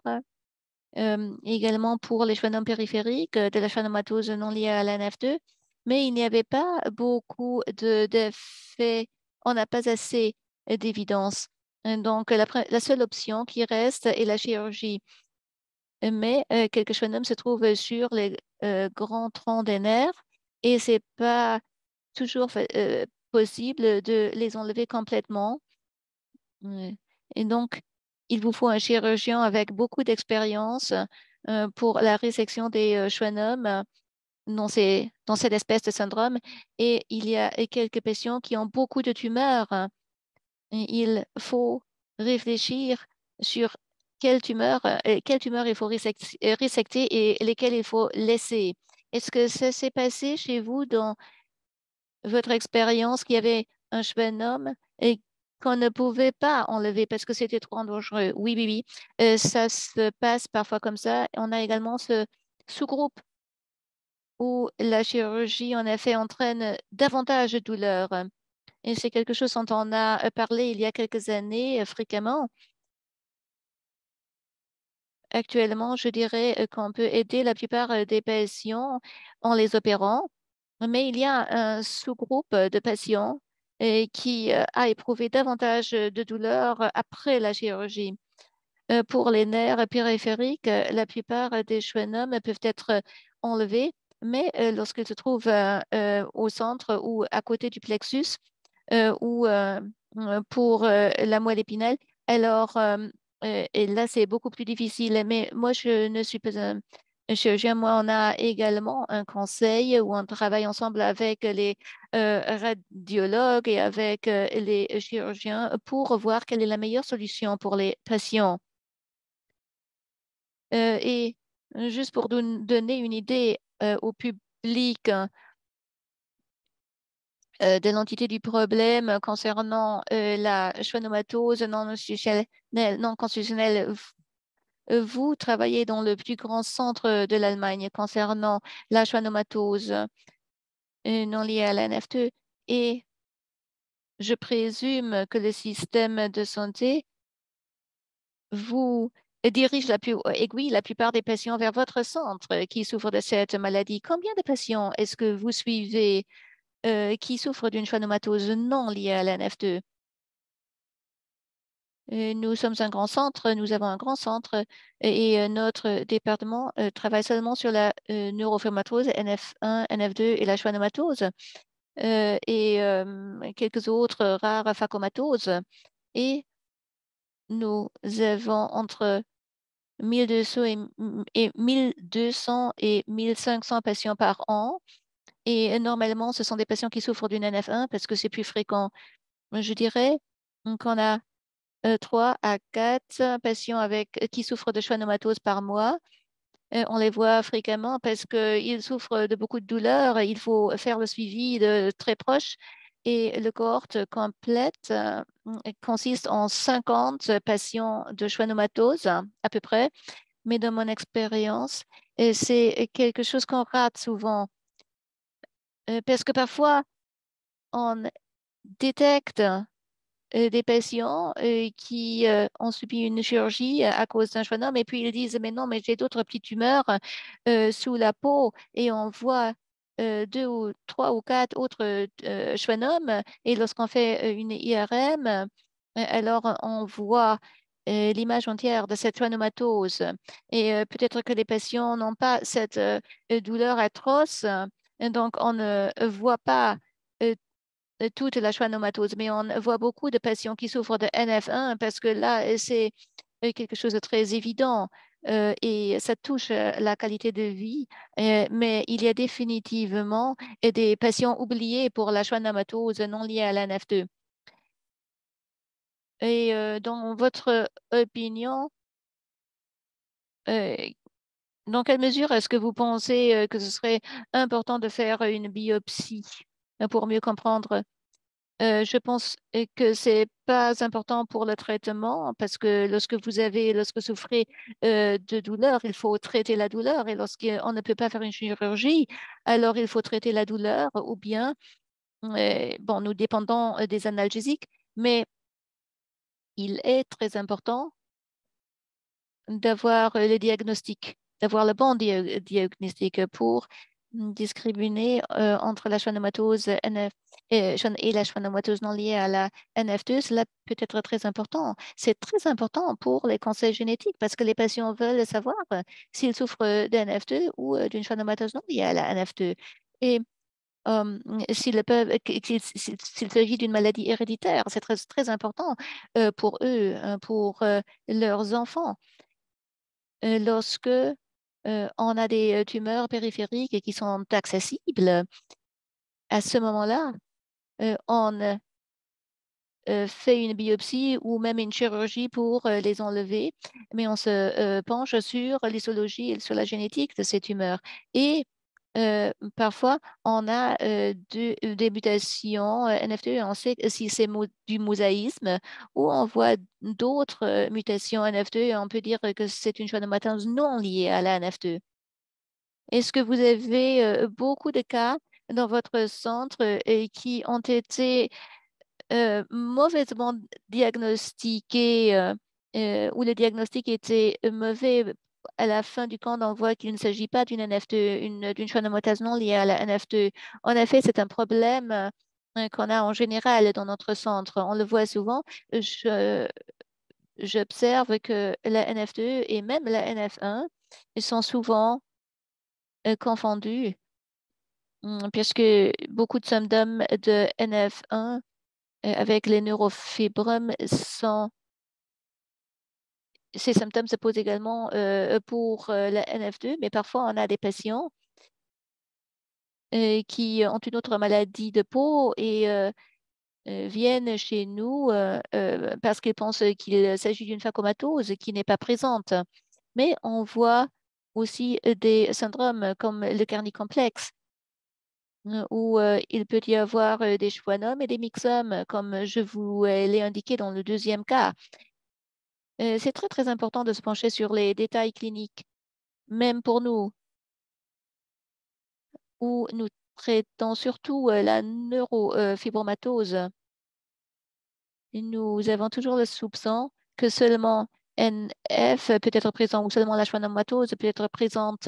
euh, également pour les schwannomes périphériques, euh, de la schwannomatose non liée à la NF2, mais il n'y avait pas beaucoup de, de faits, on n'a pas assez d'évidence. Donc, la, seule option qui reste est la chirurgie. Mais quelques schwannomes se trouvent sur les grands troncs des nerfs et ce n'est pas toujours possible de les enlever complètement. Et donc, il vous faut un chirurgien avec beaucoup d'expérience euh, pour la résection des euh, schwannomes dans, ces, dans cette espèce de syndrome. Et il y a quelques patients qui ont beaucoup de tumeurs. Il faut réfléchir sur quelles tumeurs euh, quelle tumeur il faut résecter et lesquelles il faut laisser. Est-ce que ça s'est passé chez vous dans votre expérience qu'il y avait un homme et qu'on ne pouvait pas enlever parce que c'était trop dangereux. Oui, oui, oui. Euh, ça se passe parfois comme ça. On a également ce sous-groupe où la chirurgie, en effet, entraîne davantage de douleur. Et c'est quelque chose dont on a euh, parlé il y a quelques années euh, fréquemment. Actuellement, je dirais qu'on peut aider la plupart des patients en les opérant mais il y a un sous-groupe de patients euh, qui euh, a éprouvé davantage de douleurs après la chirurgie. Euh, pour les nerfs périphériques, la plupart des schwannomes peuvent être enlevés, mais lorsqu'ils se trouvent au centre ou à côté du plexus ou pour la moelle épinelle, alors là c'est beaucoup plus difficile. Mais moi, je ne suis pas un Chirurgien, moi, on a également un conseil où on travaille ensemble avec les euh, radiologues et avec euh, les chirurgiens pour voir quelle est la meilleure solution pour les patients. Euh, et juste pour donner une idée au public de l'entité du problème concernant la schwannomatose non constitutionnelle euh, vous travaillez dans le plus grand centre euh, de l'Allemagne concernant la schwannomatose euh, non liée à la NF2 et je présume que le système de santé vous dirige la aiguille la plupart des patients vers votre centre qui souffrent de cette maladie. Combien de patients est-ce que vous suivez qui souffrent d'une schwannomatose non liée à la nf 2 euh, nous sommes un grand centre, nous avons un grand centre et euh, notre département euh, travaille seulement sur la neurofibromatose NF1, NF2 et la schwannomatose et quelques autres rares phacomatoses. Et nous avons entre 1200 et, 1200 et 1500 patients par an. Et normalement, ce sont des patients qui souffrent d'une NF1 parce que c'est plus fréquent. Je dirais qu'on a 3 euh, à 4 euh, patients avec, euh, qui souffrent de schwannomatose par mois. on les voit fréquemment parce qu'ils souffrent de beaucoup de douleurs. Il faut faire le suivi de très proche. Et le cohorte complète consiste en 50 patients de schwannomatose à peu près. Mais dans mon expérience, c'est quelque chose qu'on rate souvent parce que parfois, on détecte euh, des patients euh, qui euh, ont subi une chirurgie à cause d'un schwannome et puis ils disent mais non mais j'ai d'autres petites tumeurs sous la peau et on voit deux ou trois ou quatre autres schwannomes et lorsqu'on fait une IRM alors on voit l'image entière de cette schwannomatose et peut-être que les patients n'ont pas cette douleur atroce donc on ne voit pas euh, toute la schwannomatose, mais on voit beaucoup de patients qui souffrent de NF1 parce que là, euh, c'est euh, quelque chose de très évident et ça touche la qualité de vie, mais il y a définitivement des patients oubliés pour la schwannomatose non liée à la NF2. Et dans votre opinion, dans quelle mesure est-ce que vous pensez que ce serait important de faire une biopsie euh, pour mieux comprendre. Euh, je pense euh, que ce n'est pas important pour le traitement parce que lorsque vous avez, lorsque vous souffrez de douleur, il faut traiter la douleur et lorsqu'on ne peut pas faire une chirurgie, alors il faut traiter la douleur ou bien, bon, nous dépendons des analgésiques, mais il est très important d'avoir le diagnostic, d'avoir le bon diagnostic pour discriminer euh, entre la schwannomatose NF euh, et, la schwannomatose non liée à la NF2, cela peut être très important. C'est très important pour les conseils génétiques parce que les patients veulent savoir euh, s'ils souffrent d'NF2 ou d'une schwannomatose non liée à la NF2. Et s'il s'agit d'une maladie héréditaire, c'est très, très, important pour eux, pour leurs enfants. Lorsque on a des tumeurs périphériques qui sont accessibles, à ce moment-là, on fait une biopsie ou même une chirurgie pour les enlever, mais on se penche sur l'isologie et sur la génétique de ces tumeurs. Et euh, parfois, on a euh, des mutations euh, NFT, on sait si c'est du mosaïsme, ou on voit d'autres mutations NF2 et on peut dire que c'est une de matins non liée à la NF2. Est-ce que vous avez beaucoup de cas dans votre centre qui ont été mauvaisement diagnostiqués, ou le diagnostic était mauvais à la fin du camp, on voit qu'il ne s'agit pas d'une NF2, d'une chronomotase non liée à la NF2. En effet, c'est un problème euh, qu'on a en général dans notre centre. On le voit souvent. j'observe que la NF2 et même la NF1 sont souvent euh, confondus hmm, puisque beaucoup de symptômes de NF1 euh, avec les neurofibromes sont ces symptômes se posent également euh, pour euh, la NF2, mais parfois on a des patients euh, qui ont une autre maladie de peau et viennent chez nous parce qu'ils pensent qu'il s'agit d'une phacomatose qui n'est pas présente. Mais on voit aussi des syndromes comme le carnicomplexe, où il peut y avoir des schwannomes et des myxomes, comme je vous l'ai indiqué dans le deuxième cas. Euh, c'est très, très important de se pencher sur les détails cliniques, même pour nous, où nous traitons surtout euh, la neurofibromatose. Euh, nous avons toujours le soupçon que seulement NF peut être présent ou seulement la schwannomatose peut être présente.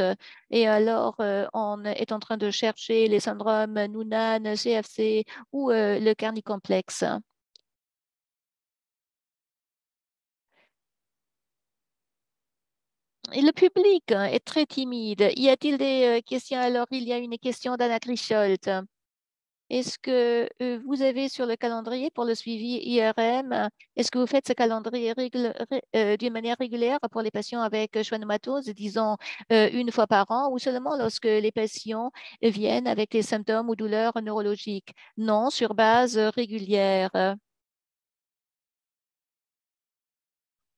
Et alors, on est en train de chercher les syndromes Noonan, CFC ou le carnicomplexe. le public hein, est très timide. Y a-t-il des euh, questions Alors, il y a une question d'Anna Grischolt. Est-ce que euh, vous avez sur le calendrier pour le suivi IRM, est-ce que vous faites ce calendrier euh, d'une manière régulière pour les patients avec schwannomatose, disons une fois par an, ou seulement lorsque les patients viennent avec des symptômes ou douleurs neurologiques Non, sur base régulière.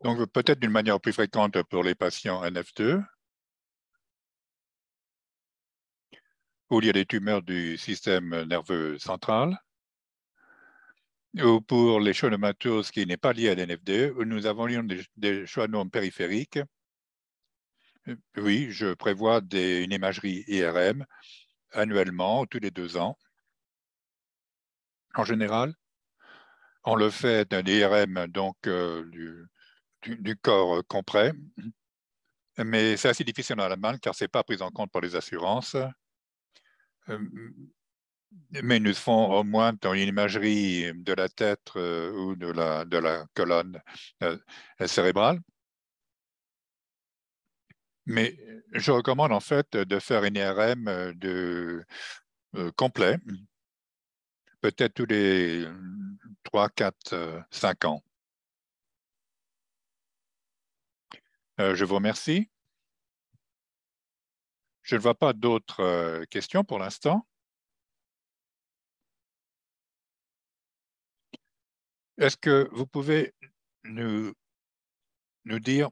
Donc peut-être d'une manière plus fréquente pour les patients NF2, où il y a des tumeurs du système nerveux central, ou pour les schwannomatoses qui n'est pas lié à l'NF2, où nous avons des, des schwannomes périphériques. Oui, je prévois une imagerie IRM annuellement, tous les deux ans. En général, on le fait d'un IRM donc euh, du, du, corps complet, euh, Mais c'est assez difficile en Allemagne car ce n'est pas pris en compte par les assurances. Euh, mais nous font au moins dans une imagerie de la tête euh, ou de la, de la colonne cérébrale. Mais je recommande en fait de faire une IRM de, complet, peut-être tous les 3, 4, 5 ans. Euh, je vous remercie. Je ne vois pas d'autres euh, questions pour l'instant. Est-ce que vous pouvez nous, nous dire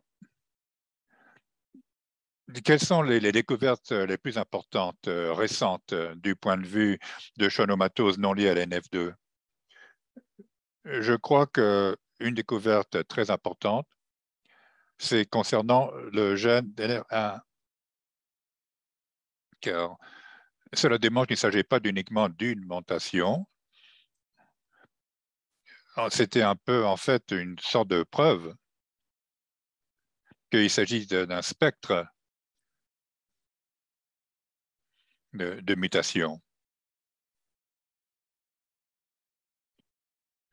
quelles sont les, découvertes euh, les plus importantes récentes du point de vue de chonomatose non liée à l'NF2 Je crois qu'une découverte très importante, c'est concernant le gène dnr 1 Car cela démontre qu'il ne s'agit pas uniquement d'une mutation. C'était un peu en fait une sorte de preuve qu'il s'agit d'un spectre de, mutation. mutations.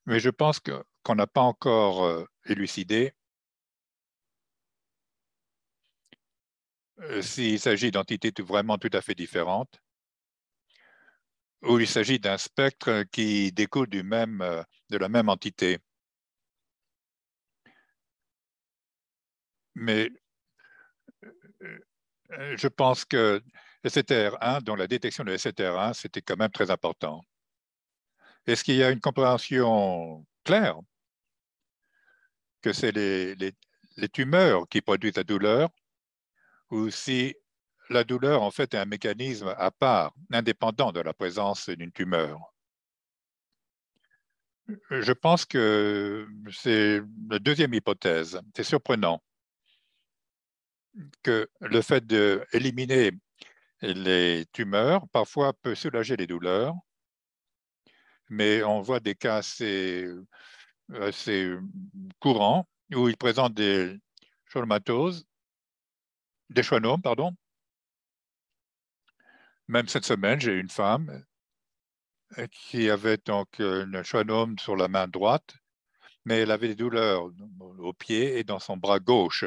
Mais je pense qu'on n'a pas encore euh, élucidé Euh, s'il s'agit d'entités vraiment tout à fait différentes, ou il s'agit d'un spectre qui découle du même, euh, de la même entité. Mais euh, je pense que 1 dont la détection de STR1, c'était quand même très important. Est-ce qu'il y a une compréhension claire que c'est les tumeurs qui produisent la douleur ou si la douleur en fait est un mécanisme à part, indépendant de la présence d'une tumeur. Je pense que c'est la deuxième hypothèse. C'est surprenant que le fait d'éliminer les tumeurs parfois peut soulager les douleurs, mais on voit des cas assez, courants où ils présentent des chromatoses des pardon. Même cette semaine, j'ai une femme euh, qui avait donc un euh, schwannome sur la main droite, mais elle avait des douleurs au pied et dans son bras gauche.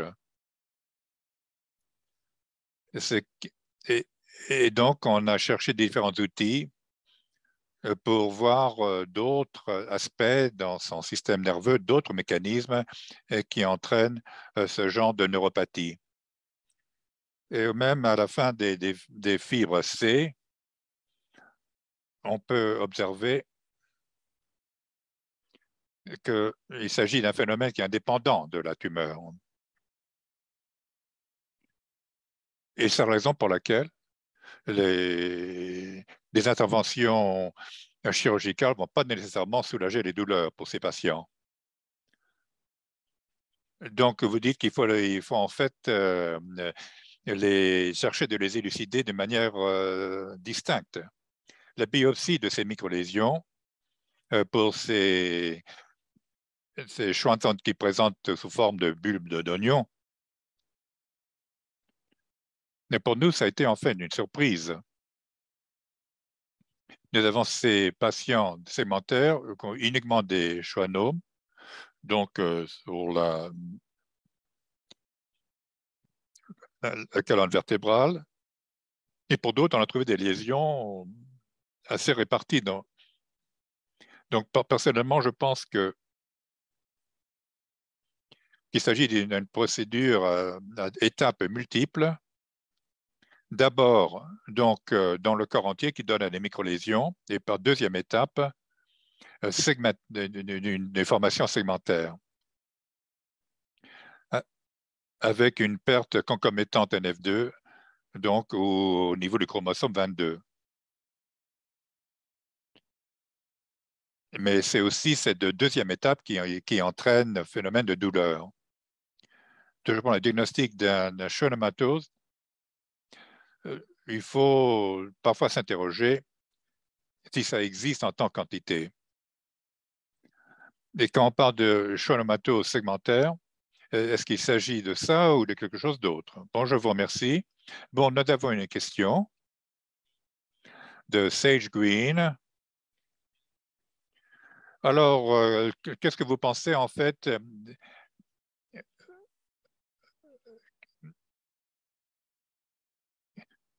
et donc, on a cherché différents outils euh, pour voir d'autres aspects dans son système nerveux, d'autres mécanismes qui entraînent ce genre de neuropathie et même à la fin des, fibres C, on peut observer qu'il s'agit d'un phénomène qui est indépendant de la tumeur. Et c'est la raison pour laquelle les, interventions chirurgicales ne vont pas nécessairement soulager les douleurs pour ces patients. Donc, vous dites qu'il faut, en fait euh, les, chercher de les élucider de manière euh, distincte. La biopsie de ces microlésions euh, pour ces, ces qui présentent sous forme de bulbes d'oignons, mais pour nous, ça a été en fait une surprise. Nous avons ces patients sémentaires euh, uniquement des schwannomes, donc sur la la colonne vertébrale. Et pour d'autres, on a trouvé des lésions assez réparties. Donc, personnellement, je pense que qu'il s'agit d'une procédure euh, à, étapes multiples. D'abord, donc, euh, dans le corps entier qui donne à des microlésions, et par deuxième étape, euh, une déformation segmentaire avec une perte concomitante NF2, donc au niveau du chromosome 22. Mais c'est aussi cette deuxième étape qui, entraîne le phénomène de douleur. Toujours pour le diagnostic d'un schwannomatose, euh, il faut parfois s'interroger si ça existe en tant qu'entité. Et quand on parle de schwannomatose segmentaire, euh, est-ce qu'il s'agit de ça ou de quelque chose d'autre Bon, je vous remercie. Bon, nous avons une question de Sage Green. Alors, euh, qu'est-ce que vous pensez en fait euh,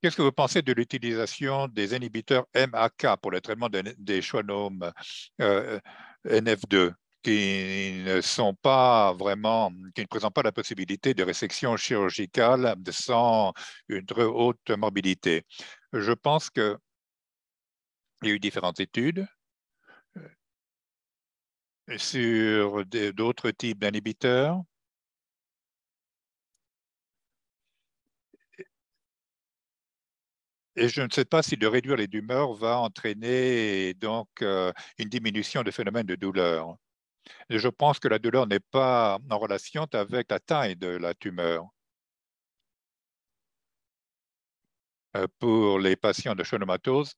Qu'est-ce que vous pensez de l'utilisation des inhibiteurs MAK pour le traitement des schwannomes NF2 qui ne sont pas vraiment, qui ne présentent pas la possibilité de résection chirurgicale sans une très haute morbidité. Je pense qu'il y a eu différentes études euh, sur d'autres types d'inhibiteurs. Et je ne sais pas si de réduire les douleurs va entraîner donc euh, une diminution de phénomènes de douleur je pense que la douleur n'est pas en relation avec la taille de la tumeur. Euh, pour les patients de schwannomatose,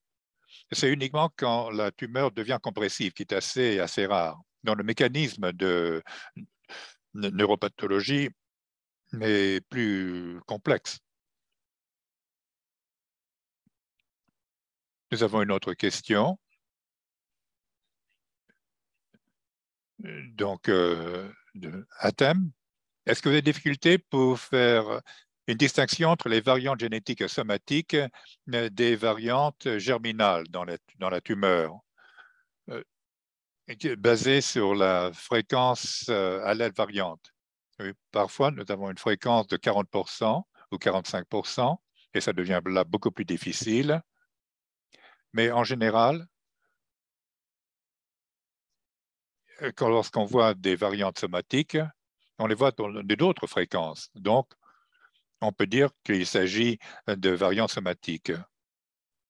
c'est uniquement quand la tumeur devient compressive, qui est assez, assez rare. Dans le mécanisme de neuropathologie, mais plus complexe. Nous avons une autre question. donc euh, thème. Est-ce que vous avez des difficultés pour faire une distinction entre les variantes génétiques somatiques euh, des variantes germinales dans la, dans la tumeur, euh, basées basée sur la fréquence à euh, l'aide variante Parfois, nous avons une fréquence de 40% ou 45%, et ça devient là beaucoup plus difficile. Mais en général, Euh, lorsqu'on voit des variantes somatiques, on les voit dans d'autres fréquences. Donc, on peut dire qu'il s'agit euh, de variantes somatiques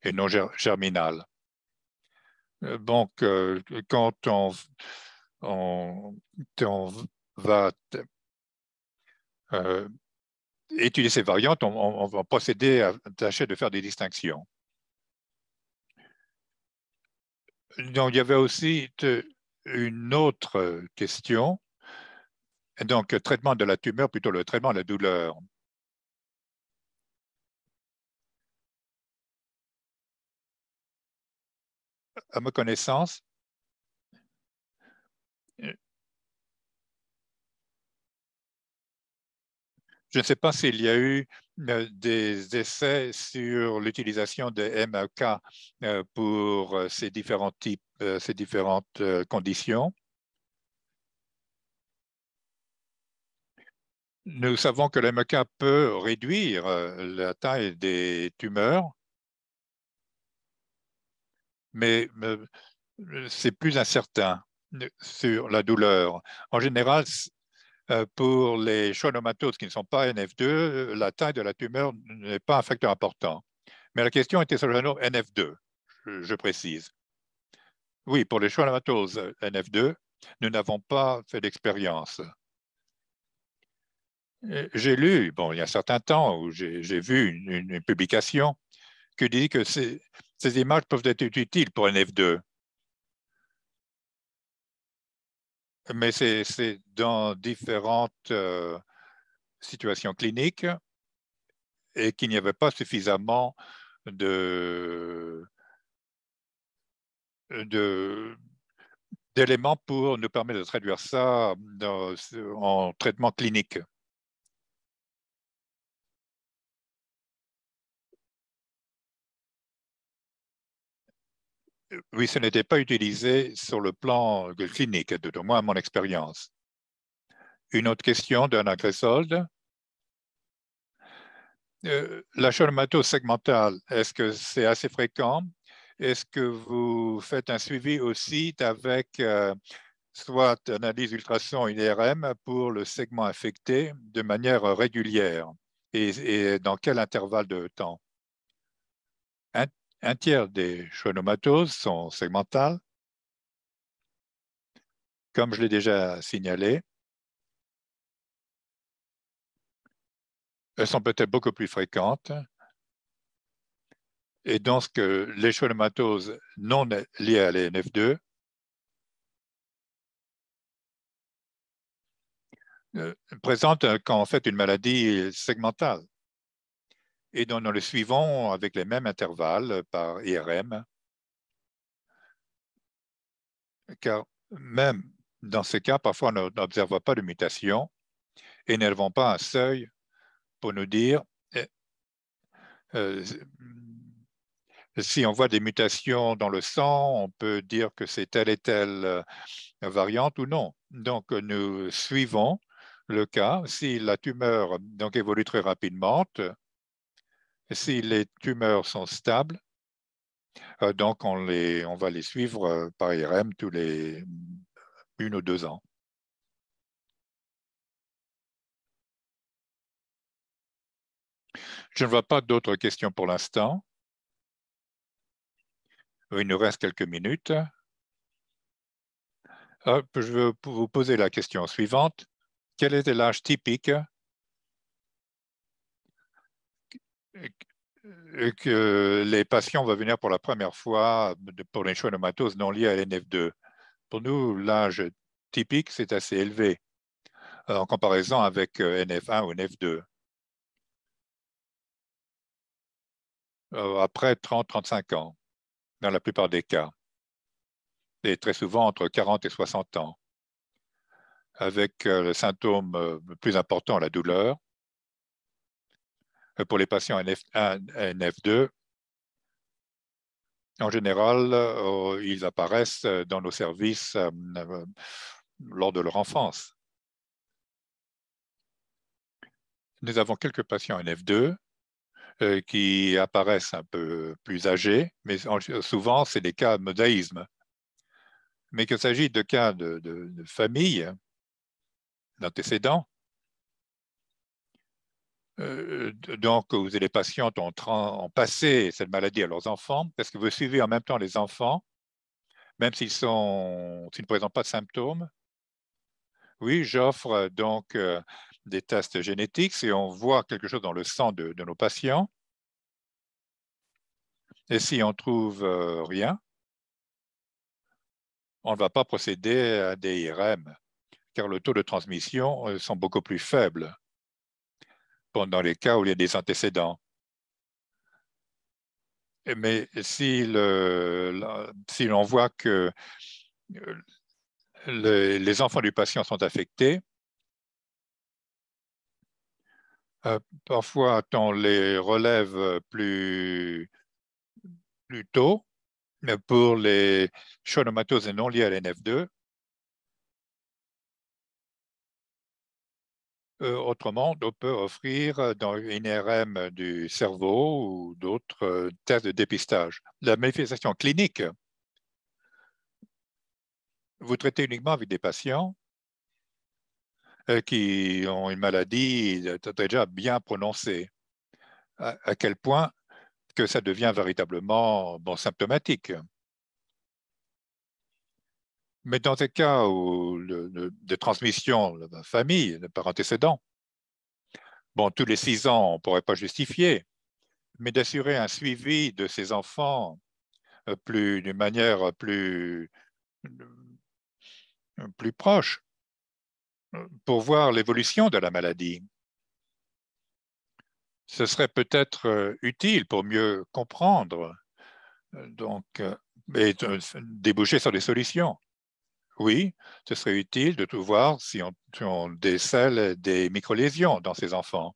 et non germinales. Euh, donc, quand on, va étudier ces variantes, on, va procéder à tâcher de faire des distinctions. Donc, il y avait aussi une autre euh, question. Donc, traitement de la tumeur, plutôt le traitement de la douleur. À ma connaissance, euh, je ne sais pas s'il y a eu euh, des essais sur l'utilisation de MEK euh, pour euh, ces différents types, ces différentes conditions. Nous savons que MK e peut réduire la taille des tumeurs, mais c'est plus incertain sur la douleur. En général, euh, pour les schwannomatoses qui ne sont pas NF2, la taille de la tumeur n'est pas un facteur important. Mais la question était sur le NF2, je précise. Oui, pour les schwannomatoses euh, NF2, nous n'avons pas fait d'expérience. Euh, j'ai lu, il y a un certain temps, où j'ai vu une, publication qui dit que ces images peuvent être utiles pour NF2. mais c'est dans différentes euh, situations cliniques et qu'il n'y avait pas suffisamment de d'éléments pour nous permettre de traduire ça en traitement clinique. oui, ce n'était pas utilisé sur le plan euh, clinique, de moins à mon expérience. Une autre question d'Anna Gressold. Euh, la chromatose segmentale, est-ce que c'est assez fréquent? Est-ce que vous faites un suivi aussi avec euh, soit analyse ultrason IRM pour le segment affecté de manière régulière et dans quel intervalle de temps? Un tiers des schwannomatoses sont segmentales. Comme je l'ai déjà signalé, elles sont peut-être beaucoup plus fréquentes. Et donc, ce que les schwannomatoses non liées à l'ENF2 euh, présentent qu'en fait une maladie segmentale et nous, nous le suivons avec les mêmes intervalles par IRM, car même dans ces cas, parfois on n'observe pas de mutation et n'élevons pas un seuil pour nous dire eh, euh, si on voit des mutations dans le sang, on peut dire que c'est telle et telle euh, variante ou non. Donc, nous suivons le cas. Si la tumeur donc, évolue très rapidement, si les tumeurs sont stables, euh, donc on, les, on va les suivre euh, par IRM tous les une ou deux ans. Je ne vois pas d'autres questions pour l'instant. Il nous reste quelques minutes. Euh, je veux vous poser la question suivante. Quel était l'âge typique que les patients vont venir pour la première fois pour les schwannomatoses non liées à l'NF2. Pour nous, l'âge typique, c'est assez élevé euh, en comparaison avec euh, NF1 ou NF2. Euh, après 30-35 ans, dans la plupart des cas, et très souvent entre 40 et 60 ans, avec le symptôme le plus important, la douleur, euh, pour les patients NF1, NF2, en général, euh, ils apparaissent euh, dans nos services lors de leur enfance. Nous avons quelques patients NF2 qui apparaissent un peu plus âgés, mais souvent, c'est des cas de modaïsme. Mais qu'il s'agit de cas de famille, d'antécédents, euh, donc vous et les patientes ont, ont, passé cette maladie à leurs enfants, parce que vous suivez en même temps les enfants, même s'ils ne présentent pas de symptômes. Oui, j'offre euh, donc euh, des tests génétiques si on voit quelque chose dans le sang de, nos patients. Et si on trouve rien, on ne va pas procéder à des IRM, car le taux de transmission sont beaucoup plus faibles dans les cas où il y a des antécédents. Mais si l'on voit que euh, les, enfants du patient sont affectés, euh, parfois on les relève plus, tôt, mais pour les schwannomatoses non liées à l'NF2, autrement, on peut offrir euh, dans une RM du cerveau ou d'autres euh, tests de dépistage. La manifestation clinique, vous traitez uniquement avec des patients euh, qui ont une maladie déjà bien prononcée. À quel point que ça devient véritablement symptomatique. Mais dans des cas où de transmission de famille, par antécédent, bon, tous les six ans, on ne pourrait pas justifier, mais d'assurer un suivi de ces enfants euh, plus d'une manière euh, plus, euh, plus proche pour voir l'évolution de la maladie. Ce serait peut-être utile pour mieux comprendre donc, et déboucher sur des solutions oui, ce serait utile de tout voir si on, décèle des microlésions dans ces enfants.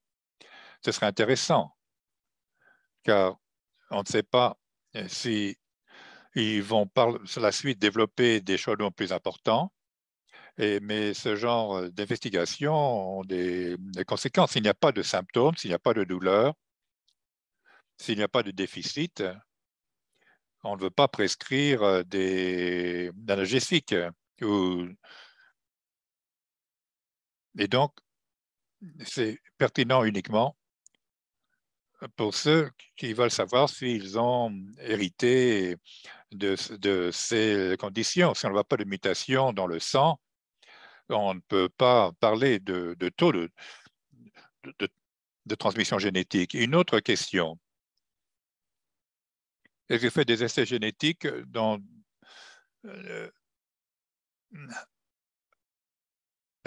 Ce serait intéressant, car on ne sait pas euh, si vont par la suite développer des choses plus importants, mais ce genre euh, d'investigation a des, conséquences. S'il n'y a pas de symptômes, s'il n'y a pas de douleur, s'il n'y a pas de déficit, on ne veut pas prescrire euh, des analgésiques. Et donc, c'est pertinent uniquement pour ceux qui veulent savoir s'ils ont hérité de, ces conditions. Si on ne voit pas de mutation dans le sang, on ne peut pas parler de, taux de, transmission génétique. Une autre question. Est-ce J'ai fait des essais génétiques dans, euh,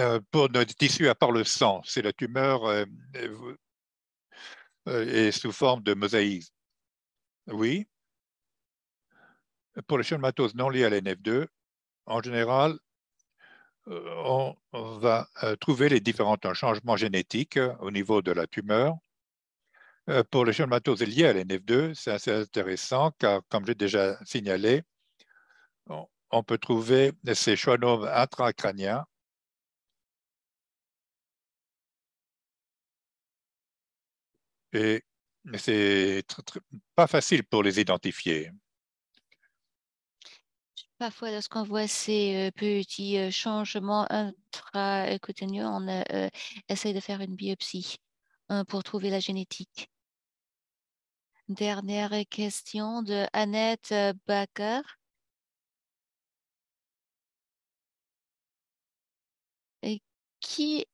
euh, pour notre tissu, à part le sang, c'est la tumeur euh, euh, est sous forme de mosaïque. Oui. Pour les schwannomatoses non liées à l'NF2, en général, on va trouver les différents changements génétiques au niveau de la tumeur. Pour les schwannomatoses liées à l'NF2, c'est assez intéressant car, comme j'ai déjà signalé, on peut trouver ces schwannomes intracrâniens et c'est pas facile pour les identifier. Parfois, lorsqu'on voit ces euh, petits euh, changements intracutanéeux, on euh, essaie de faire une biopsie hein, pour trouver la génétique. Dernière question de Annette Baker. qui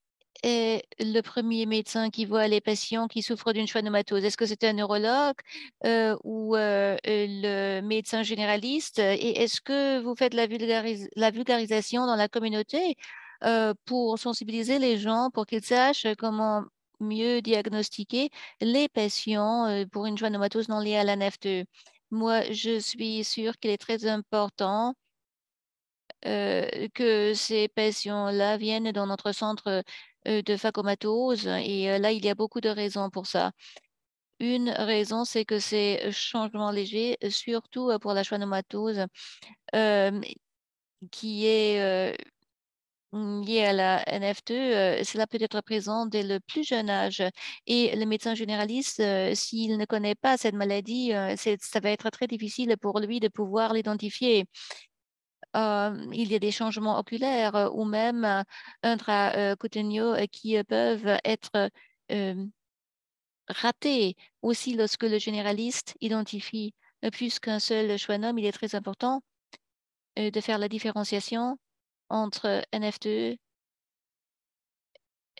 est le premier médecin qui voit les patients qui souffrent d'une schwannomatose Est-ce que c'est un neurologue euh, ou euh, euh, le médecin généraliste Et est-ce que vous faites la, vulgarisation dans la communauté pour sensibiliser les gens, pour qu'ils sachent comment mieux diagnostiquer les patients pour une schwannomatose non liée à la NF2 Moi, je suis sûre qu'il est très important euh, que ces patients-là viennent dans notre centre euh, de phacomatose. Et euh, là, il y a beaucoup de raisons pour ça. Une raison, c'est que ces changements légers, surtout pour la schwannomatose, qui est liée à la NF2, cela peut être présent dès le plus jeune âge. Et le médecin généraliste, s'il ne connaît pas cette maladie, ça va être très difficile pour lui de pouvoir l'identifier il y a des changements oculaires ou même un qui peuvent être ratés. Aussi, lorsque le généraliste identifie plus qu'un seul schwannome, il est très important de faire la différenciation entre NF2 e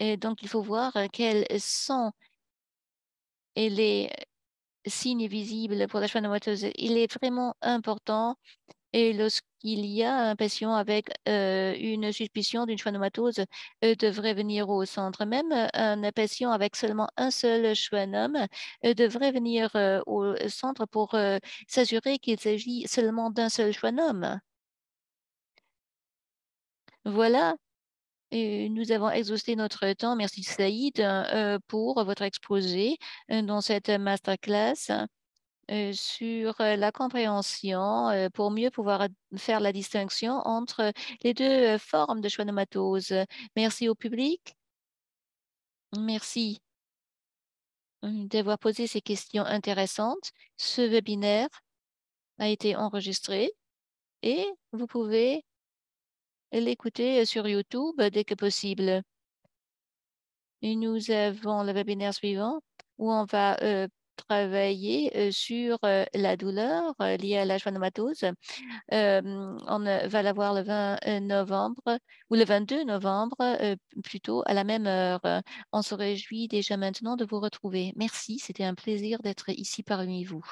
et donc il faut voir quels sont les signes visibles pour la schwannomatose. Il est vraiment important et lorsqu'il y a un patient avec euh, une suspicion d'une schwannomatose, devrait venir au centre. Même euh, un patient avec seulement un seul schwannome devrait venir euh, au centre pour s'assurer qu'il s'agit seulement d'un seul schwannome. Voilà. nous avons exhausté notre temps. Merci Saïd pour votre exposé dans cette masterclass. Euh, sur euh, la compréhension euh, pour mieux pouvoir faire la distinction entre les deux formes de schwannomatose. Merci au public. Merci hum, d'avoir posé ces questions intéressantes. Ce webinaire a été enregistré et vous pouvez l'écouter sur YouTube dès que possible. Et nous avons le webinaire suivant où on va travailler sur la douleur liée à la schwannomatose. on va l'avoir le 20 novembre ou le 22 novembre, plutôt à la même heure. On se réjouit déjà maintenant de vous retrouver. Merci, c'était un plaisir d'être ici parmi vous.